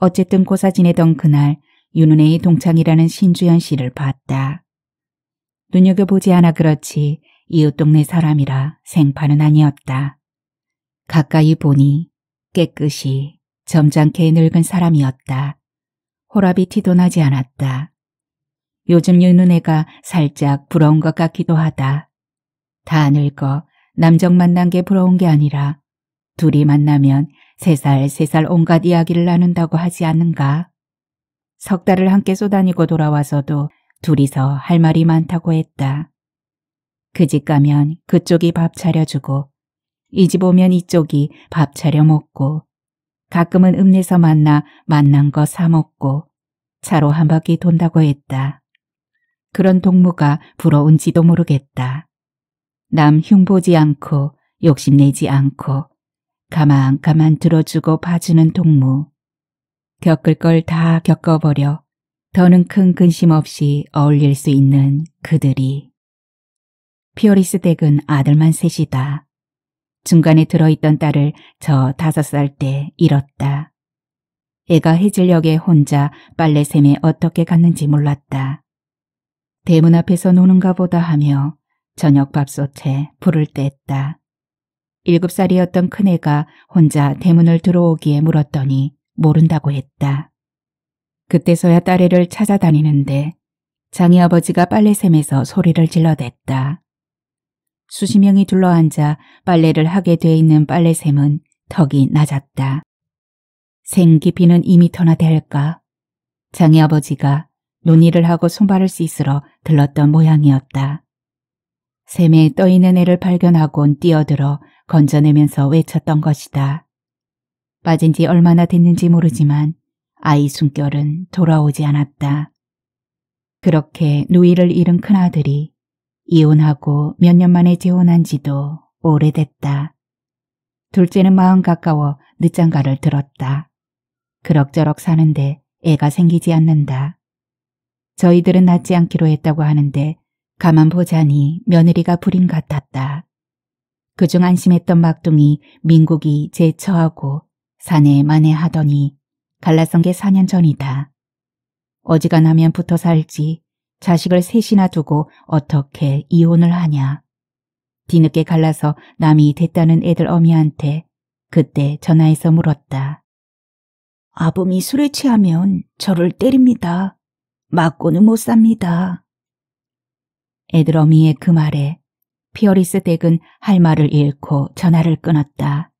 어쨌든 고사 지내던 그날 윤은혜의 동창이라는 신주연 씨를 봤다. 눈여겨보지 않아 그렇지 이웃 동네 사람이라 생파는 아니었다. 가까이 보니 깨끗이 점잖게 늙은 사람이었다. 호랍이 티도 나지 않았다. 요즘 윤은애가 살짝 부러운 것 같기도 하다. 다 늙어 남정 만난 게 부러운 게 아니라 둘이 만나면 세 살 세 살 온갖 이야기를 나눈다고 하지 않는가? 석 달을 함께 쏘다니고 돌아와서도 둘이서 할 말이 많다고 했다. 그 집 가면 그쪽이 밥 차려주고 이 집 오면 이쪽이 밥 차려 먹고 가끔은 읍내서 만나 만난 거 사 먹고 차로 한 바퀴 돈다고 했다. 그런 동무가 부러운지도 모르겠다. 남 흉보지 않고 욕심내지 않고 가만가만 들어주고 봐주는 동무. 겪을 걸 다 겪어버려 더는 큰 근심 없이 어울릴 수 있는 그들이. 피어리스 댁은 아들만 셋이다. 중간에 들어있던 딸을 저 다섯 살 때 잃었다. 애가 해질녘에 혼자 빨래샘에 어떻게 갔는지 몰랐다. 대문 앞에서 노는가 보다 하며 저녁 밥솥에 불을 뗐다. 일곱 살이었던 큰애가 혼자 대문을 들어오기에 물었더니 모른다고 했다. 그때서야 딸애를 찾아다니는데 장희 아버지가 빨래샘에서 소리를 질러댔다. 수십 명이 둘러앉아 빨래를 하게 돼 있는 빨래샘은 턱이 낮았다. 생 깊이는 2미터나 될까? 장희 아버지가 논의를 하고 손발을 씻으러 들렀던 모양이었다. 샘에 떠있는 애를 발견하곤 뛰어들어 건져내면서 외쳤던 것이다. 빠진 지 얼마나 됐는지 모르지만 아이 숨결은 돌아오지 않았다. 그렇게 누이를 잃은 큰아들이 이혼하고 몇 년 만에 재혼한 지도 오래됐다. 둘째는 마음 가까워 늦장가를 들었다. 그럭저럭 사는데 애가 생기지 않는다. 저희들은 낳지 않기로 했다고 하는데 가만 보자니 며느리가 불인 같았다. 그중 안심했던 막둥이 민국이 제 처하고 사내만에 하더니 갈라선 게 4년 전이다. 어지간하면 붙어 살지 자식을 셋이나 두고 어떻게 이혼을 하냐. 뒤늦게 갈라서 남이 됐다는 애들 어미한테 그때 전화해서 물었다. 아범이 술에 취하면 저를 때립니다. 맞고는 못 삽니다. 애들 어미의 그 말에 피어리스 댁은 할 말을 잃고 전화를 끊었다.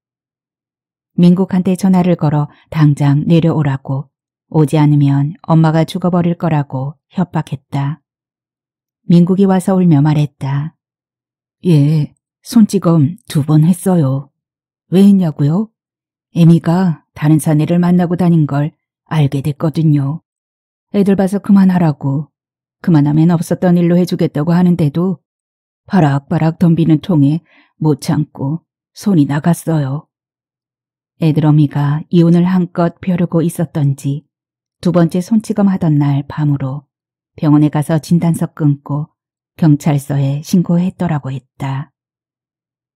민국한테 전화를 걸어 당장 내려오라고 오지 않으면 엄마가 죽어버릴 거라고 협박했다. 민국이 와서 울며 말했다. 예, 손찌검 두 번 했어요. 왜 했냐고요? 애미가 다른 사내를 만나고 다닌 걸 알게 됐거든요. 애들 봐서 그만하라고. 그만하면 없었던 일로 해주겠다고 하는데도 바락바락 덤비는 통에 못 참고 손이 나갔어요. 애드러미가 이혼을 한껏 벼르고 있었던지 두 번째 손찌검하던 날 밤으로 병원에 가서 진단서 끊고 경찰서에 신고했더라고 했다.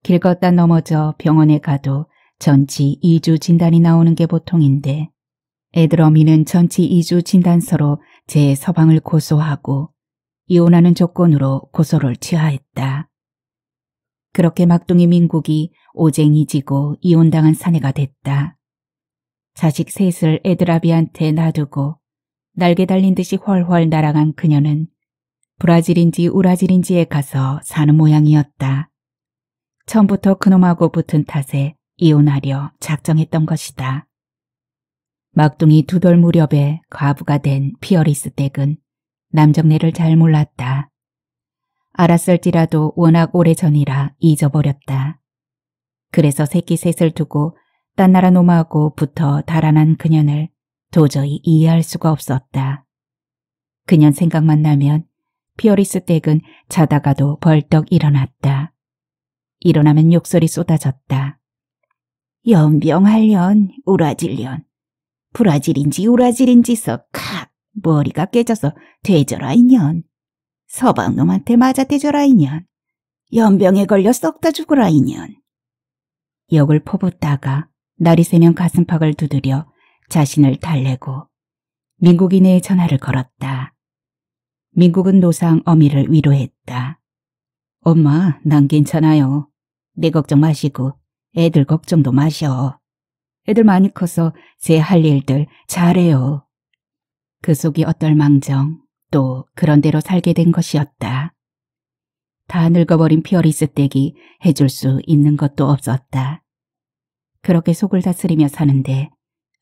길 걷다 넘어져 병원에 가도 전치 2주 진단이 나오는 게 보통인데 애드러미는 전치 2주 진단서로 제 서방을 고소하고 이혼하는 조건으로 고소를 취하했다. 그렇게 막둥이 민국이 오쟁이 지고 이혼당한 사내가 됐다. 자식 셋을 에드라비한테 놔두고 날개 달린 듯이 훨훨 날아간 그녀는 브라질인지 우라질인지에 가서 사는 모양이었다. 처음부터 그놈하고 붙은 탓에 이혼하려 작정했던 것이다. 막둥이 두돌 무렵에 과부가 된 피어리스 댁은 남정네를 잘 몰랐다. 알았을지라도 워낙 오래전이라 잊어버렸다. 그래서 새끼 셋을 두고 딴 나라 놈하고 붙어 달아난 그년을 도저히 이해할 수가 없었다. 그년 생각만 나면 피어리스 댁은 자다가도 벌떡 일어났다. 일어나면 욕설이 쏟아졌다. 연병할련, 우라질련. 브라질인지 우라질인지 서칵 머리가 깨져서 되절아 인연. 서방놈한테 맞아떼져라 이년. 연병에 걸려 썩다 죽으라 이년. 역을 퍼붓다가 날이 새면 가슴팍을 두드려 자신을 달래고 민국인의 전화를 걸었다. 민국은 노상 어미를 위로했다. 엄마, 난 괜찮아요. 내 걱정 마시고 애들 걱정도 마셔. 애들 많이 커서 제 할 일들 잘해요. 그 속이 어떨망정 또 그런대로 살게 된 것이었다. 다 늙어버린 피어리스 댁이 해줄 수 있는 것도 없었다. 그렇게 속을 다스리며 사는데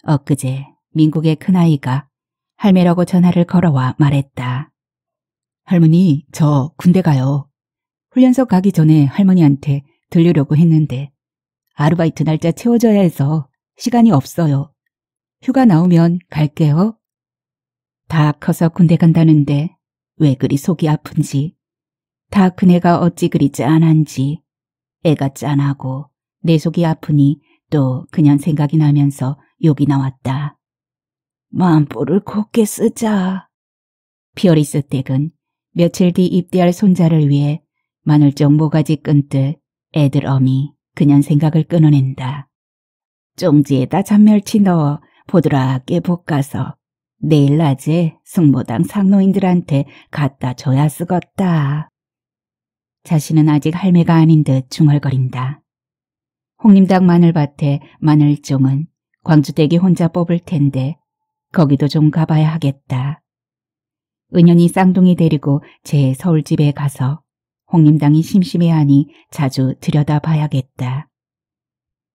엊그제 민국의 큰아이가 할매라고 전화를 걸어와 말했다. 할머니, 저 군대 가요. 훈련소 가기 전에 할머니한테 들르려고 했는데 아르바이트 날짜 채워줘야 해서 시간이 없어요. 휴가 나오면 갈게요. 다 커서 군대 간다는데 왜 그리 속이 아픈지 다 큰애가 어찌 그리 짠한지 애가 짠하고 내 속이 아프니 또 그년 생각이 나면서 욕이 나왔다. 만보를 곱게 쓰자. 피어리스 댁은 며칠 뒤 입대할 손자를 위해 마늘종 모가지 끈듯 애들 어미 그년 생각을 끊어낸다. 쫑지에다 잔멸치 넣어 보드랍게 볶아서 내일 낮에 승모당 상노인들한테 갖다 줘야 쓰겄다. 자신은 아직 할매가 아닌 듯 중얼거린다. 홍림당 마늘밭에 마늘종은 광주댁이 혼자 뽑을 텐데 거기도 좀 가봐야 하겠다. 은연이 쌍둥이 데리고 제 서울집에 가서 홍림당이 심심해하니 자주 들여다봐야겠다.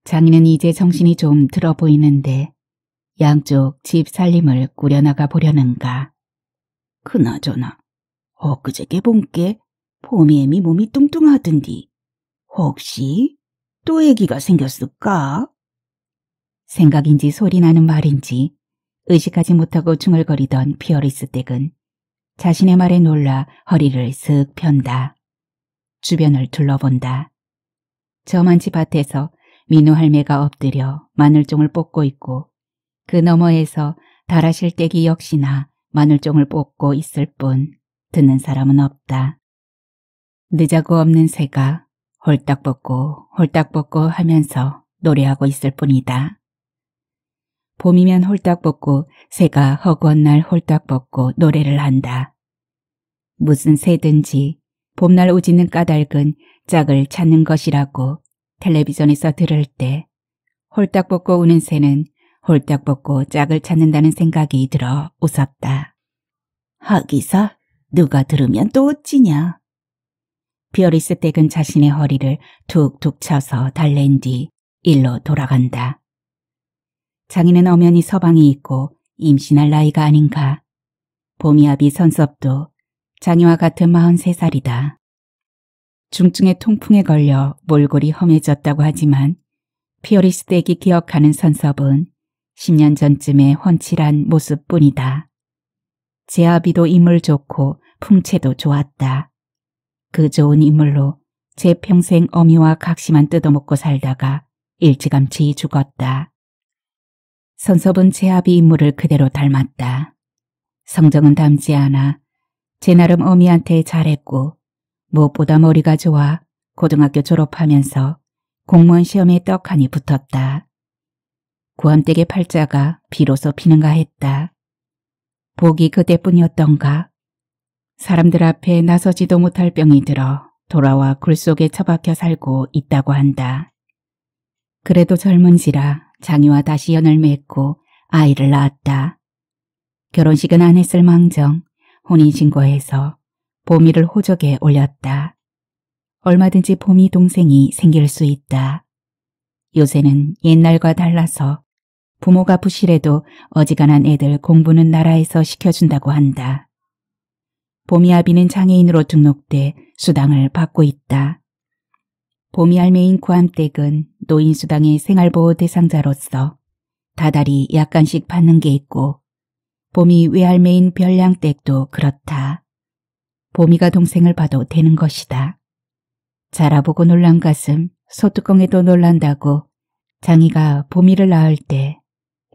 장인은 이제 정신이 좀 들어 보이는데 양쪽 집 살림을 꾸려나가 보려는가. 그나저나 엊그저께 본께 봄이애미 몸이 뚱뚱하던디 혹시 또 애기가 생겼을까? 생각인지 소리나는 말인지 의식하지 못하고 중얼거리던 피어리스 댁은 자신의 말에 놀라 허리를 슥 편다. 주변을 둘러본다. 저만집앞에서 민우 할매가 엎드려 마늘종을 뽑고 있고 그 너머에서 달라실때기 역시나 마늘종을 뽑고 있을 뿐 듣는 사람은 없다. 늦자고 없는 새가 홀딱 벗고 홀딱 벗고 하면서 노래하고 있을 뿐이다. 봄이면 홀딱 벗고 새가 허구한 날 홀딱 벗고 노래를 한다. 무슨 새든지 봄날 우지는 까닭은 짝을 찾는 것이라고 텔레비전에서 들을 때 홀딱 벗고 우는 새는 홀딱 벗고 짝을 찾는다는 생각이 들어 웃었다. 하기사 누가 들으면 또 어찌냐. 비어리스 댁은 자신의 허리를 툭툭 쳐서 달랜 뒤 일로 돌아간다. 장인은 엄연히 서방이 있고 임신할 나이가 아닌가. 봄이아비 선섭도 장이와 같은 43살이다. 중증의 통풍에 걸려 몰골이 험해졌다고 하지만 피어리스 댁이 기억하는 선섭은 10년 전쯤의 훤칠한 모습뿐이다. 제아비도 인물 좋고 풍채도 좋았다. 그 좋은 인물로 제 평생 어미와 각시만 뜯어먹고 살다가 일찌감치 죽었다. 선섭은 제아비 인물을 그대로 닮았다. 성적은 닮지 않아 제 나름 어미한테 잘했고 무엇보다 머리가 좋아 고등학교 졸업하면서 공무원 시험에 떡하니 붙었다. 고함댁의 팔자가 비로소 피는가 했다. 복이 그때뿐이었던가. 사람들 앞에 나서지도 못할 병이 들어 돌아와 굴 속에 처박혀 살고 있다고 한다. 그래도 젊은지라 장유와 다시 연을 맺고 아이를 낳았다. 결혼식은 안 했을 망정 혼인신고해서 보미를 호적에 올렸다. 얼마든지 보미 동생이 생길 수 있다. 요새는 옛날과 달라서 부모가 부실해도 어지간한 애들 공부는 나라에서 시켜준다고 한다. 봄이 아비는 장애인으로 등록돼 수당을 받고 있다. 봄이 알메인 구암댁은 노인수당의 생활보호 대상자로서 다달이 약간씩 받는 게 있고 봄이 외알메인 별량댁도 그렇다. 봄이가 동생을 봐도 되는 것이다. 자라보고 놀란 가슴, 소뚜껑에도 놀란다고 장이가 봄이를 낳을 때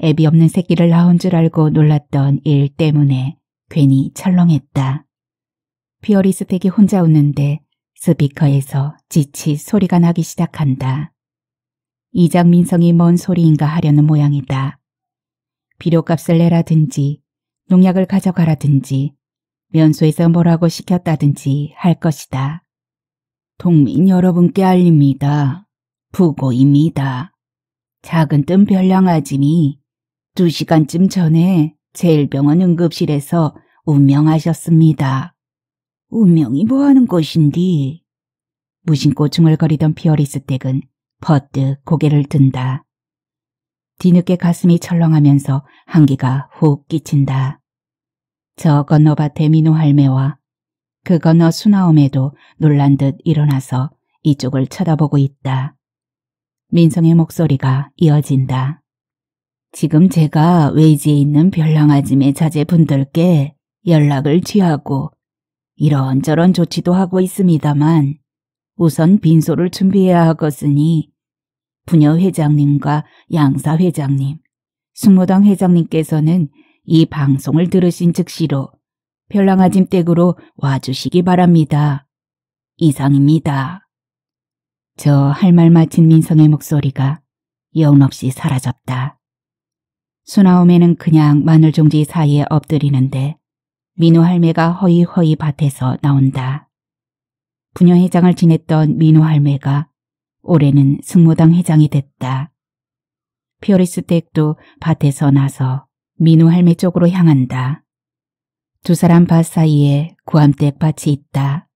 애비 없는 새끼를 낳은 줄 알고 놀랐던 일 때문에 괜히 철렁했다. 피어리 스택이 혼자 웃는데 스피커에서 지치 소리가 나기 시작한다. 이장민성이 뭔 소리인가 하려는 모양이다. 비료값을 내라든지 농약을 가져가라든지 면소에서 뭐라고 시켰다든지 할 것이다. 동민 여러분께 알립니다. 부고입니다. 작은 뜸 별량아짐이 2시간쯤 전에 제일병원 응급실에서 운명하셨습니다. 운명이 뭐하는 것인디? 무심코 충얼거리던 피어리스댁은 버뜩 고개를 든다. 뒤늦게 가슴이 철렁하면서 한기가 훅 끼친다. 저 건너 밭의 민호 할매와 그 건너 수나움에도 놀란 듯 일어나서 이쪽을 쳐다보고 있다. 민성의 목소리가 이어진다. 지금 제가 외지에 있는 별랑아짐의 자제분들께 연락을 취하고 이런저런 조치도 하고 있습니다만 우선 빈소를 준비해야 하겠으니 부녀 회장님과 양사 회장님, 숙모당 회장님께서는 이 방송을 들으신 즉시로 별랑아짐 댁으로 와주시기 바랍니다. 이상입니다. 저 할 말 마친 민성의 목소리가 영없이 사라졌다. 수나오매는 그냥 마늘종지 사이에 엎드리는데 민우 할매가 허이허이 밭에서 나온다. 부녀회장을 지냈던 민우 할매가 올해는 승모당 회장이 됐다. 피어리스 댁도 밭에서 나서 민우 할매 쪽으로 향한다. 두 사람 밭 사이에 구암댁 밭이 있다.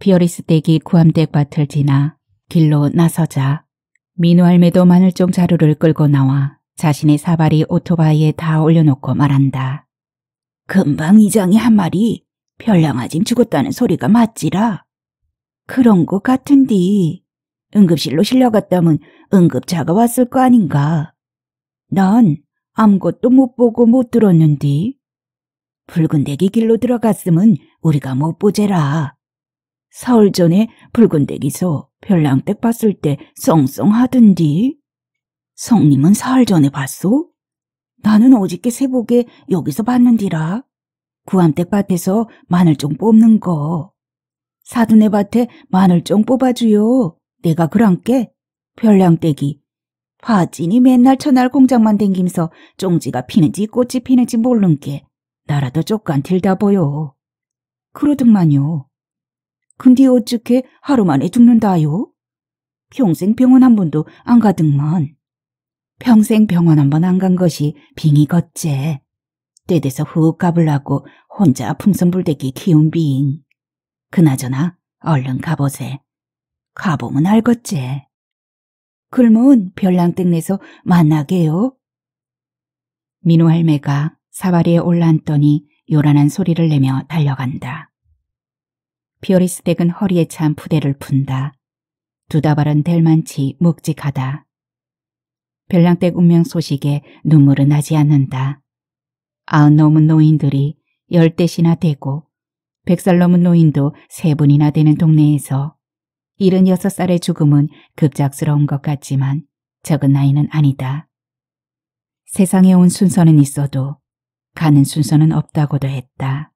피어리스 댁이 구암댁 밭을 지나 길로 나서자 민우 할매도 마늘종 자루를 끌고 나와 자신의 사발이 오토바이에 다 올려놓고 말한다. 금방 이장이 한 마리 별량아짐 죽었다는 소리가 맞지라. 그런 것 같은디. 응급실로 실려갔다면 응급차가 왔을 거 아닌가. 난 아무것도 못 보고 못 들었는디. 붉은 대기 길로 들어갔으면 우리가 못 보제라. 서울 전에 붉은 대기소 별랑댁 봤을 때 썽썽하던디. 성님은 사흘 전에 봤소? 나는 어저께 새복에 여기서 봤는디라. 구암댁 밭에서 마늘종 뽑는 거. 사둔의 밭에 마늘종 뽑아주요. 내가 그랑께 별량떼기. 화진이 맨날 천날 공장만 댕김서 쫑지가 피는지 꽃이 피는지 모른게 나라도 쪼깐 들다 보여. 그러더만요. 근데 어떻게 하루 만에 죽는다요? 평생 병원 한 번도 안가득만 평생 병원 한 번 안 간 것이 빙이겄제. 떼돼서 훅 가불라고 혼자 풍선불대기 키운 빙. 그나저나 얼른 가보세. 가보면 알겄제. 글문 별랑땡내서 만나게요. 민호 할매가 사바리에 올라앉더니 요란한 소리를 내며 달려간다. 피어리스댁은 허리에 찬푸대를 푼다. 두다발은 델만치 묵직하다. 별랑댁 운명 소식에 눈물은 나지 않는다. 아흔 넘은 노인들이 열대시나 되고 백살 넘은 노인도 세 분이나 되는 동네에서 76살의 죽음은 급작스러운 것 같지만 적은 나이는 아니다. 세상에 온 순서는 있어도 가는 순서는 없다고도 했다.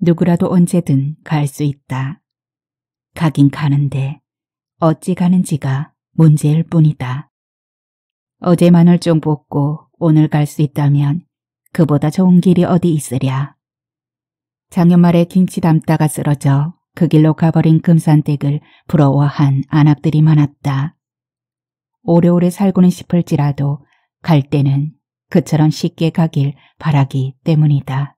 누구라도 언제든 갈 수 있다. 가긴 가는데 어찌 가는지가 문제일 뿐이다. 어제만을 좀뽑고 오늘 갈 수 있다면 그보다 좋은 길이 어디 있으랴. 작년 말에 김치 담다가 쓰러져 그 길로 가버린 금산댁을 부러워한 안악들이 많았다. 오래오래 살고는 싶을지라도 갈 때는 그처럼 쉽게 가길 바라기 때문이다.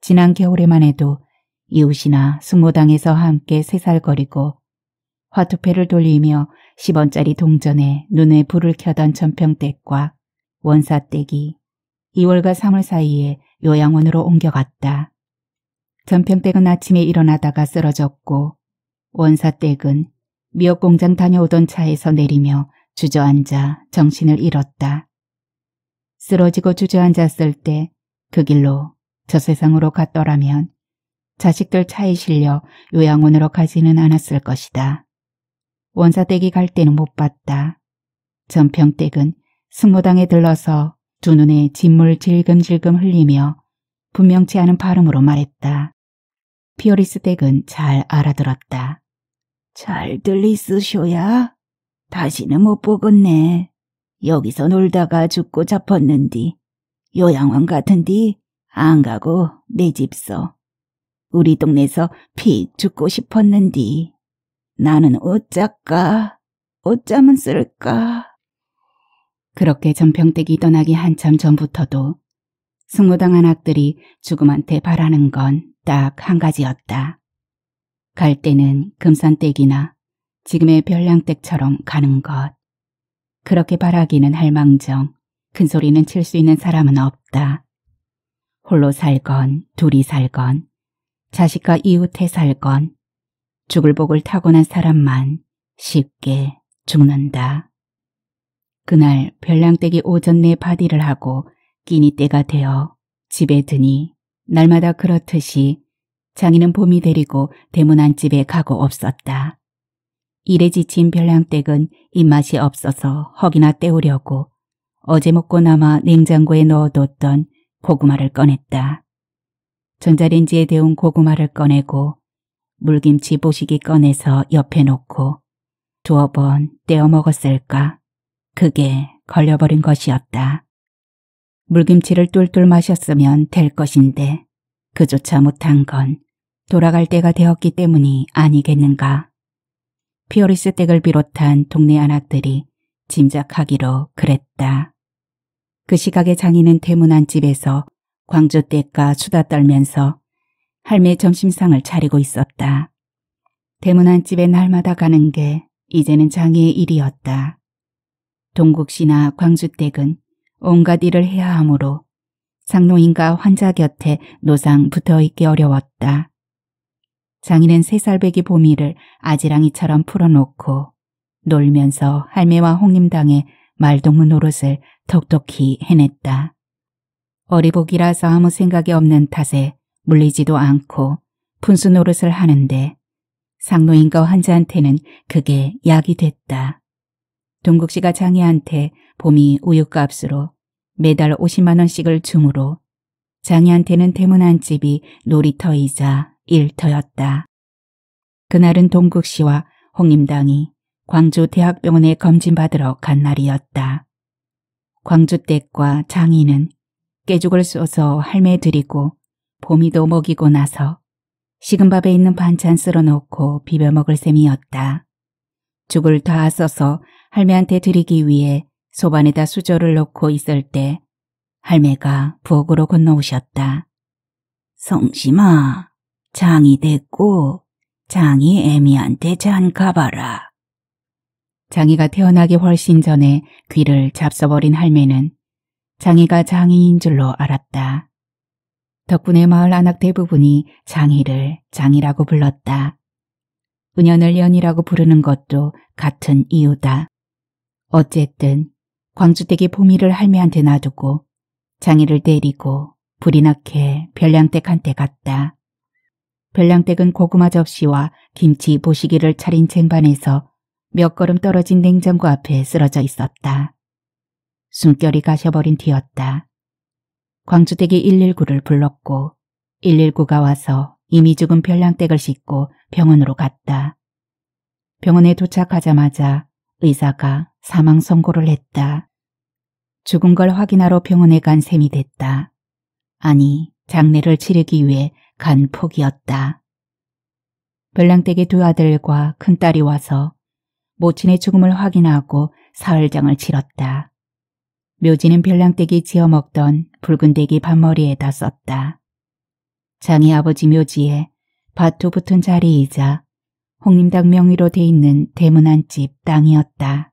지난 겨울에만 해도 이웃이나 숙모당에서 함께 새살거리고 화투패를 돌리며 10원짜리 동전에 눈에 불을 켜던 전평댁과 원사댁이 2월과 3월 사이에 요양원으로 옮겨갔다. 전평댁은 아침에 일어나다가 쓰러졌고 원사댁은 미역공장 다녀오던 차에서 내리며 주저앉아 정신을 잃었다. 쓰러지고 주저앉았을 때 그 길로 저 세상으로 갔더라면 자식들 차에 실려 요양원으로 가지는 않았을 것이다. 원사댁이 갈 때는 못 봤다. 전평댁은 승모당에 들러서 두 눈에 진물 질금질금 흘리며 분명치 않은 발음으로 말했다. 피오리스 댁은 잘 알아들었다. 잘 들리스쇼야? 다시는 못 보겠네. 여기서 놀다가 죽고 잡혔는디. 요양원 같은디 안 가고 내 집서. 우리 동네에서 픽 죽고 싶었는디. 나는 어쩌까 어쩌면 쓸까? 그렇게 전평택이 떠나기 한참 전부터도 승무당한 악들이 죽음한테 바라는 건 딱 한 가지였다. 갈 때는 금산댁이나 지금의 별량댁처럼 가는 것. 그렇게 바라기는 할망정 큰소리는 칠 수 있는 사람은 없다. 홀로 살건 둘이 살건 자식과 이웃에 살건 죽을 복을 타고난 사람만 쉽게 죽는다. 그날 별랑댁이 오전 내 바디를 하고 끼니 때가 되어 집에 드니 날마다 그렇듯이 장인은 봄이 데리고 대문 안집에 가고 없었다. 일에 지친 별랑댁은 입맛이 없어서 허기나 때우려고 어제 먹고 남아 냉장고에 넣어뒀던 고구마를 꺼냈다. 전자레인지에 데운 고구마를 꺼내고 물김치 보시기 꺼내서 옆에 놓고 두어 번 떼어 먹었을까. 그게 걸려버린 것이었다. 물김치를 똘똘 마셨으면 될 것인데 그조차 못한 건 돌아갈 때가 되었기 때문이 아니겠는가. 피어리스 댁을 비롯한 동네 아낙들이 짐작하기로 그랬다. 그 시각에 장인은 대문안 집에서 광주 댁과 수다 떨면서 할매 점심상을 차리고 있었다. 대문 안 집에 날마다 가는 게 이제는 장애의 일이었다. 동국시나 광주댁은 온갖 일을 해야 하므로 상노인과 환자 곁에 노상 붙어있기 어려웠다. 장인은 세살배기 보미를 아지랑이처럼 풀어놓고 놀면서 할매와 홍림당의 말동무 노릇을 톡톡히 해냈다. 어리복이라서 아무 생각이 없는 탓에 물리지도 않고 분수 노릇을 하는데 상노인과 환자한테는 그게 약이 됐다. 동국 씨가 장희한테 봄이 우유값으로 매달 50만 원씩을 주므로 장희한테는 대문안 집이 놀이터이자 일터였다. 그날은 동국 씨와 홍임당이 광주 대학병원에 검진받으러 간 날이었다. 광주댁과 장인은 깨죽을 쏘서 할매 드리고 봄이도 먹이고 나서 식은 밥에 있는 반찬 쓸어 놓고 비벼 먹을 셈이었다. 죽을 다 써서 할매한테 드리기 위해 소반에다 수저를 놓고 있을 때 할매가 부엌으로 건너오셨다. 성심아, 장이 됐고 장이 애미한테 잔 가봐라. 장이가 태어나기 훨씬 전에 귀를 잡숴버린 할매는 장이가 장이인 줄로 알았다. 덕분에 마을 안악 대부분이 장희를 장이라고 불렀다. 은연을 연이라고 부르는 것도 같은 이유다. 어쨌든 광주댁이 보미를 할매한테 놔두고 장희를 데리고 불이 나게 별량댁한테 갔다. 별량댁은 고구마 접시와 김치 보시기를 차린 쟁반에서 몇 걸음 떨어진 냉장고 앞에 쓰러져 있었다. 숨결이 가셔버린 뒤였다. 광주댁기 119를 불렀고 119가 와서 이미 죽은 별량댁을 싣고 병원으로 갔다. 병원에 도착하자마자 의사가 사망 선고를 했다. 죽은 걸 확인하러 병원에 간 셈이 됐다. 아니, 장례를 치르기 위해 간 폭이었다. 별랑댁의 두 아들과 큰딸이 와서 모친의 죽음을 확인하고 사흘장을 치렀다. 묘지는 별랑떼기 지어 먹던 붉은대기 밥머리에다 썼다. 장의 아버지 묘지에 밭도 붙은 자리이자 홍림당 명의로 돼 있는 대문 안집 땅이었다.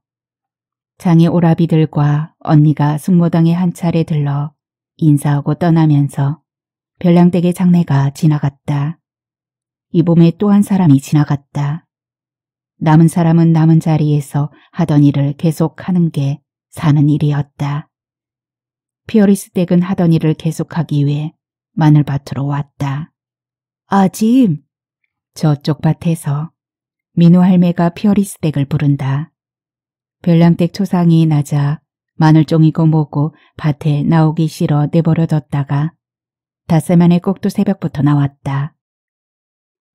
장의 오라비들과 언니가 숙모당에 한 차례 들러 인사하고 떠나면서 별랑댁의 장례가 지나갔다. 이 봄에 또 한 사람이 지나갔다. 남은 사람은 남은 자리에서 하던 일을 계속하는 게 사는 일이었다. 피어리스댁은 하던 일을 계속하기 위해 마늘밭으로 왔다. 아짐! 저쪽 밭에서 민호 할매가 피어리스댁을 부른다. 별랑댁 초상이 낮아 마늘종이고 뭐고 밭에 나오기 싫어 내버려뒀다가 닷새 만에 꼭두 새벽부터 나왔다.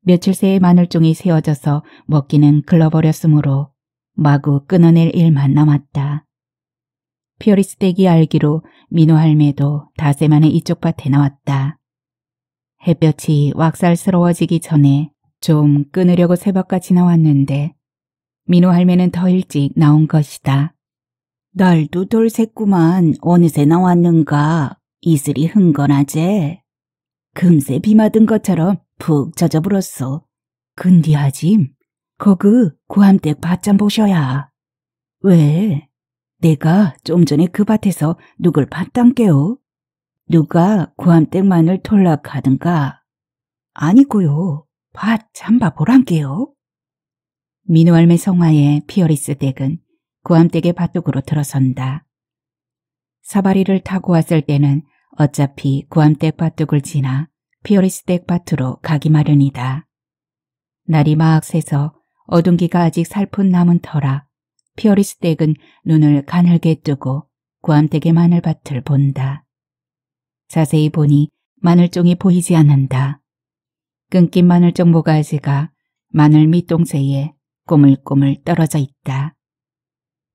며칠 새에 마늘종이 세워져서 먹기는 글러버렸으므로 마구 끊어낼 일만 남았다. 피어리스댁이 알기로 민호 할매도 다세만에 이쪽 밭에 나왔다. 햇볕이 왁살스러워지기 전에 좀 끊으려고 새벽까지 나왔는데 민호 할매는 더 일찍 나온 것이다. 날도 덜 샜구만 어느새 나왔는가 이슬이 흥건하제 금세 비 맞은 것처럼 푹 젖어불었어 근디하짐 거그 구함댁 밭잠 보셔야 왜 내가 좀 전에 그 밭에서 누굴 봤단께요? 누가 구암댁만을 톨락하든가? 아니고요. 밭 잠바 보란께요민월알매 성화의 피어리스 댁은 구암댁의 밭둑으로 들어선다. 사바리를 타고 왔을 때는 어차피 구암댁 밭둑을 지나 피어리스 댁 밭으로 가기 마련이다. 날이 막 새서 어둠기가 아직 살푼 남은 터라 피어리스댁은 눈을 가늘게 뜨고 구암댁의 마늘밭을 본다. 자세히 보니 마늘종이 보이지 않는다. 끊긴 마늘종 모가지가 마늘 밑동새에 꼬물꼬물 떨어져 있다.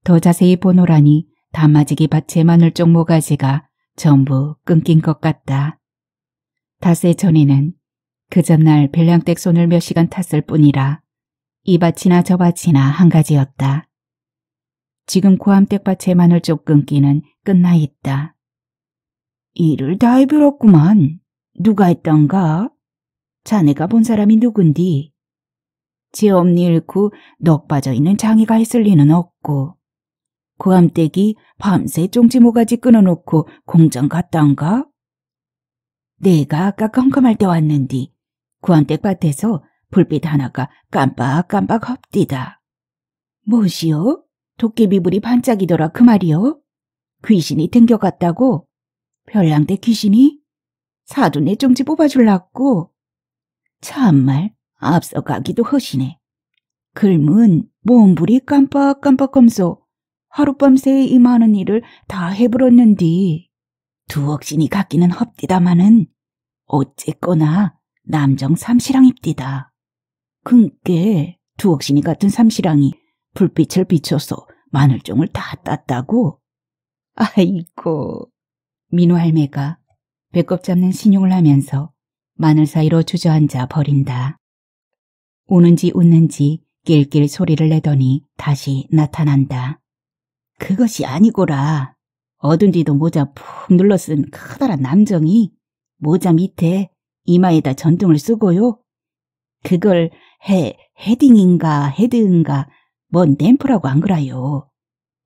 더 자세히 보노라니 다마지기 밭의 마늘종 모가지가 전부 끊긴 것 같다. 다새 전에는 그 전날 별량댁 손을 몇 시간 탔을 뿐이라 이 밭이나 저 밭이나 한 가지였다. 지금 고함백밭 재 마늘쪽 끊기는 끝나 있다. 일을 다 해버렸구만. 누가 했던가? 자네가 본 사람이 누군디? 제 엄니 잃고 넉 빠져있는 장애가 있을 리는 없고 고함댁이 밤새 쫑지 모가지 끊어놓고 공장 갔던가? 내가 아까 컴컴할 때 왔는디 고함댁 밭에서 불빛 하나가 깜빡깜빡 헙디다. 무엇이요? 도깨 비불이 반짝이더라 그 말이요? 귀신이 댕겨갔다고? 별랑대 귀신이? 사돈의 쫑지 뽑아줄라고? 참말 앞서가기도 허시네. 글문 몸부리 깜빡깜빡검소 하룻밤새 임하는 일을 다해불었는디 두억신이 갖기는 헙디다마는 어쨌거나 남정 삼시랑입디다. 근께 두억신이 같은 삼시랑이 불빛을 비춰서 마늘종을 다 땄다고? 아이고. 민호 할매가 배꼽 잡는 신용을 하면서 마늘 사이로 주저앉아 버린다. 우는지 웃는지 낄낄 소리를 내더니 다시 나타난다. 그것이 아니고라. 얻은 뒤도 모자 푹 눌러쓴 커다란 남정이 모자 밑에 이마에다 전등을 쓰고요. 그걸 해, 헤딩인가 헤드인가 뭔 램프라고 안 그라요.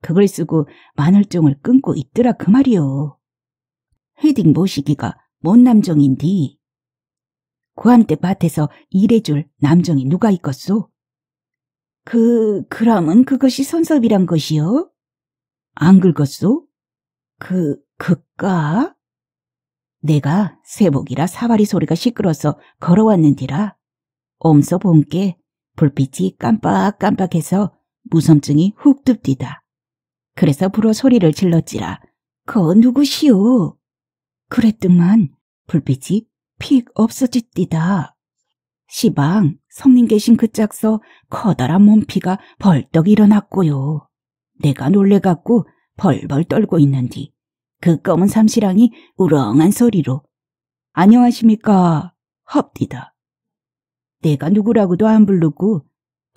그걸 쓰고 마늘종을 끊고 있더라 그 말이요. 헤딩 모시기가 뭔 남정인디. 고한때 밭에서 일해줄 남정이 누가 있겠소? 그, 그럼은 그것이 선섭이란 것이요? 안 긁었소? 그, 그까? 내가 새복이라 사바리 소리가 시끄러서 걸어왔는디라 옴서 본께 불빛이 깜빡깜빡해서 무섬증이훅듭디다 그래서 불어 소리를 질렀지라. 그 누구시오? 그랬더만 불빛이 픽 없어지띠다. 시방 성님 계신 그 짝서 커다란 몸피가 벌떡 일어났고요. 내가 놀래갖고 벌벌 떨고 있는디 그 검은 삼시랑이 우렁한 소리로 안녕하십니까 합디다. 내가 누구라고도 안 부르고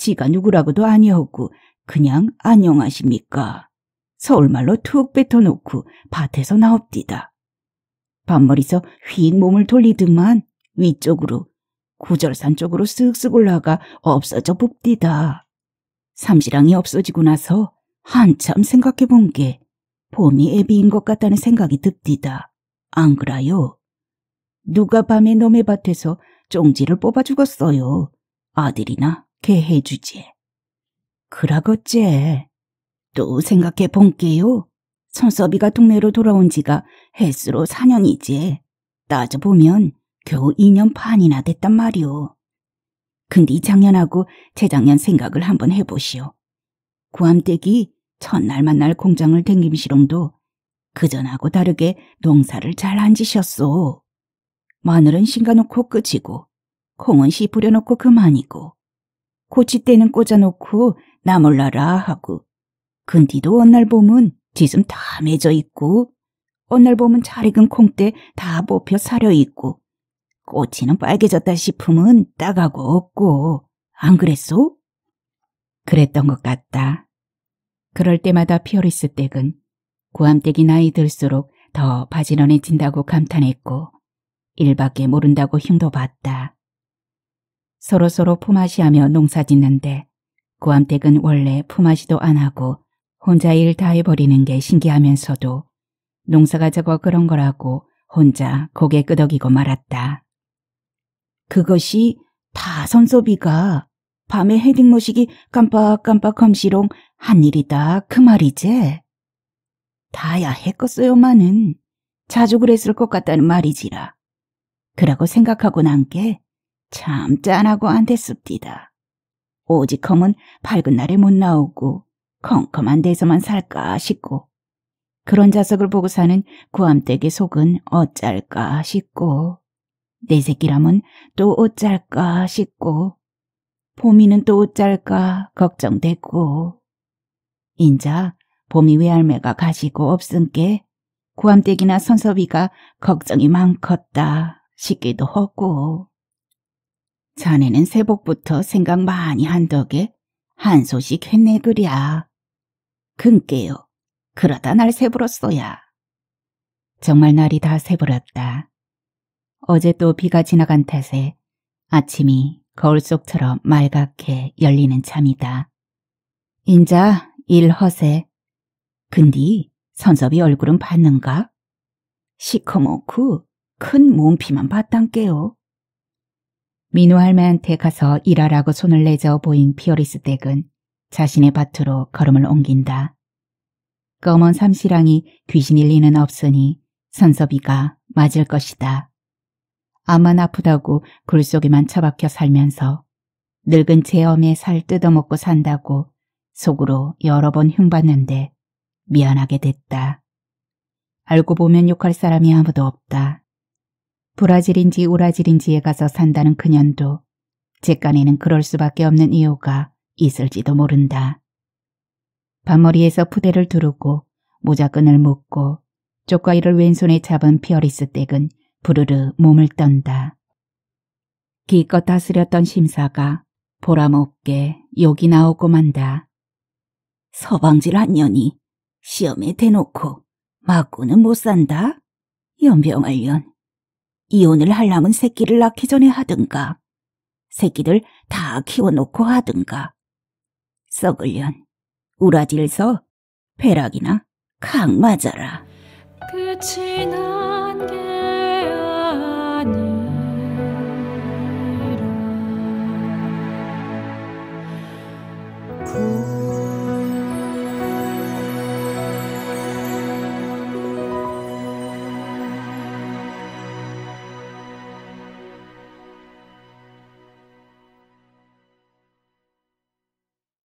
지가 누구라고도 아니었고 그냥 안녕하십니까. 서울말로 툭 뱉어놓고 밭에서 나옵디다. 밤머리서 휙 몸을 돌리더만 위쪽으로 구절산 쪽으로 쓱쓱 올라가 없어져 봅디다. 삼시랑이 없어지고 나서 한참 생각해 본 게 봄이 애비인 것 같다는 생각이 듭디다. 안 그라요? 누가 밤에 너의 밭에서 쫑지를 뽑아 죽었어요. 아들이나 좋게 해주지. 그라겄지또 생각해 본게요. 손서비가 동네로 돌아온 지가 햇수로 4년이지. 따져보면 겨우 2년 반이나 됐단 말이오. 근데 작년하고 재작년 생각을 한번 해보시오. 구암댁이 첫날 만날 공장을 댕김 시롱도 그전하고 다르게 농사를 잘앉으셨소 마늘은 심가놓고 끝이고 콩은 씨 뿌려놓고 그만이고 고치대는 꽂아놓고 나 몰라라 하고 근디도 어날 보면 뒤슴 다 맺어 있고 어날 보면 잘 익은 콩대 다 뽑혀 사려 있고 꼬치는 빨개졌다 싶으면 따가고 없고 안 그랬소? 그랬던 것 같다. 그럴 때마다 피어리스 댁은 고함댁이 나이 들수록 더 바지런해진다고 감탄했고 일밖에 모른다고 흉도 봤다. 서로서로 품앗이하며 농사짓는데 고암댁은 원래 품앗이도 안 하고 혼자 일 다 해버리는 게 신기하면서도 농사가 저거 그런 거라고 혼자 고개 끄덕이고 말았다. 그것이 다 선소비가 밤에 헤딩 모시기 깜빡깜빡 험시롱 한 일이다 그말이제 다야 했겠어요마는 자주 그랬을 것 같다는 말이지라. 그라고 생각하고 난게 참 짠하고 안됐습니다 오지컴은 밝은 날에 못 나오고 컴컴한 데서만 살까 싶고 그런 자석을 보고 사는 구암댁의 속은 어쩔까 싶고 내 새끼라면 또 어쩔까 싶고 봄이는 또 어쩔까 걱정됐고 인자 봄이 외할매가 가시고 없은께 구암댁이나 선섭이가 걱정이 많겄다 싶기도 하고 자네는 새벽부터 생각 많이 한 덕에 한 소식 했네 그랴. 근께요. 그러다 날 새불었어야. 정말 날이 다 새불었다. 어제 또 비가 지나간 탓에 아침이 거울 속처럼 맑갛게 열리는 참이다. 인자 일 허세. 근디 선섭이 얼굴은 봤는가? 시커멓고 큰 몸피만 봤단께요. 민우 할매한테 가서 일하라고 손을 내저 어 보인 피어리스 댁은 자신의 밭으로 걸음을 옮긴다. 검은 삼시랑이 귀신일 리는 없으니 선섭이가 맞을 것이다. 암만 아프다고 굴속에만 처박혀 살면서 늙은 재엄에 살 뜯어먹고 산다고 속으로 여러 번 흉봤는데 미안하게 됐다. 알고 보면 욕할 사람이 아무도 없다. 브라질인지 우라질인지에 가서 산다는 그년도 제간에는 그럴 수밖에 없는 이유가 있을지도 모른다. 밥머리에서 푸대를 두르고 모자끈을 묶고 쪽가위를 왼손에 잡은 피어리스 댁은 부르르 몸을 떤다. 기껏 다스렸던 심사가 보람없게 욕이 나오고 만다. 서방질 한 년이 시험에 대놓고 맞고는 못 산다? 연병할 년 이혼을 할라면 새끼를 낳기 전에 하든가 새끼들 다 키워놓고 하든가 썩을련 우라질서 배락이나 강 맞아라. 나...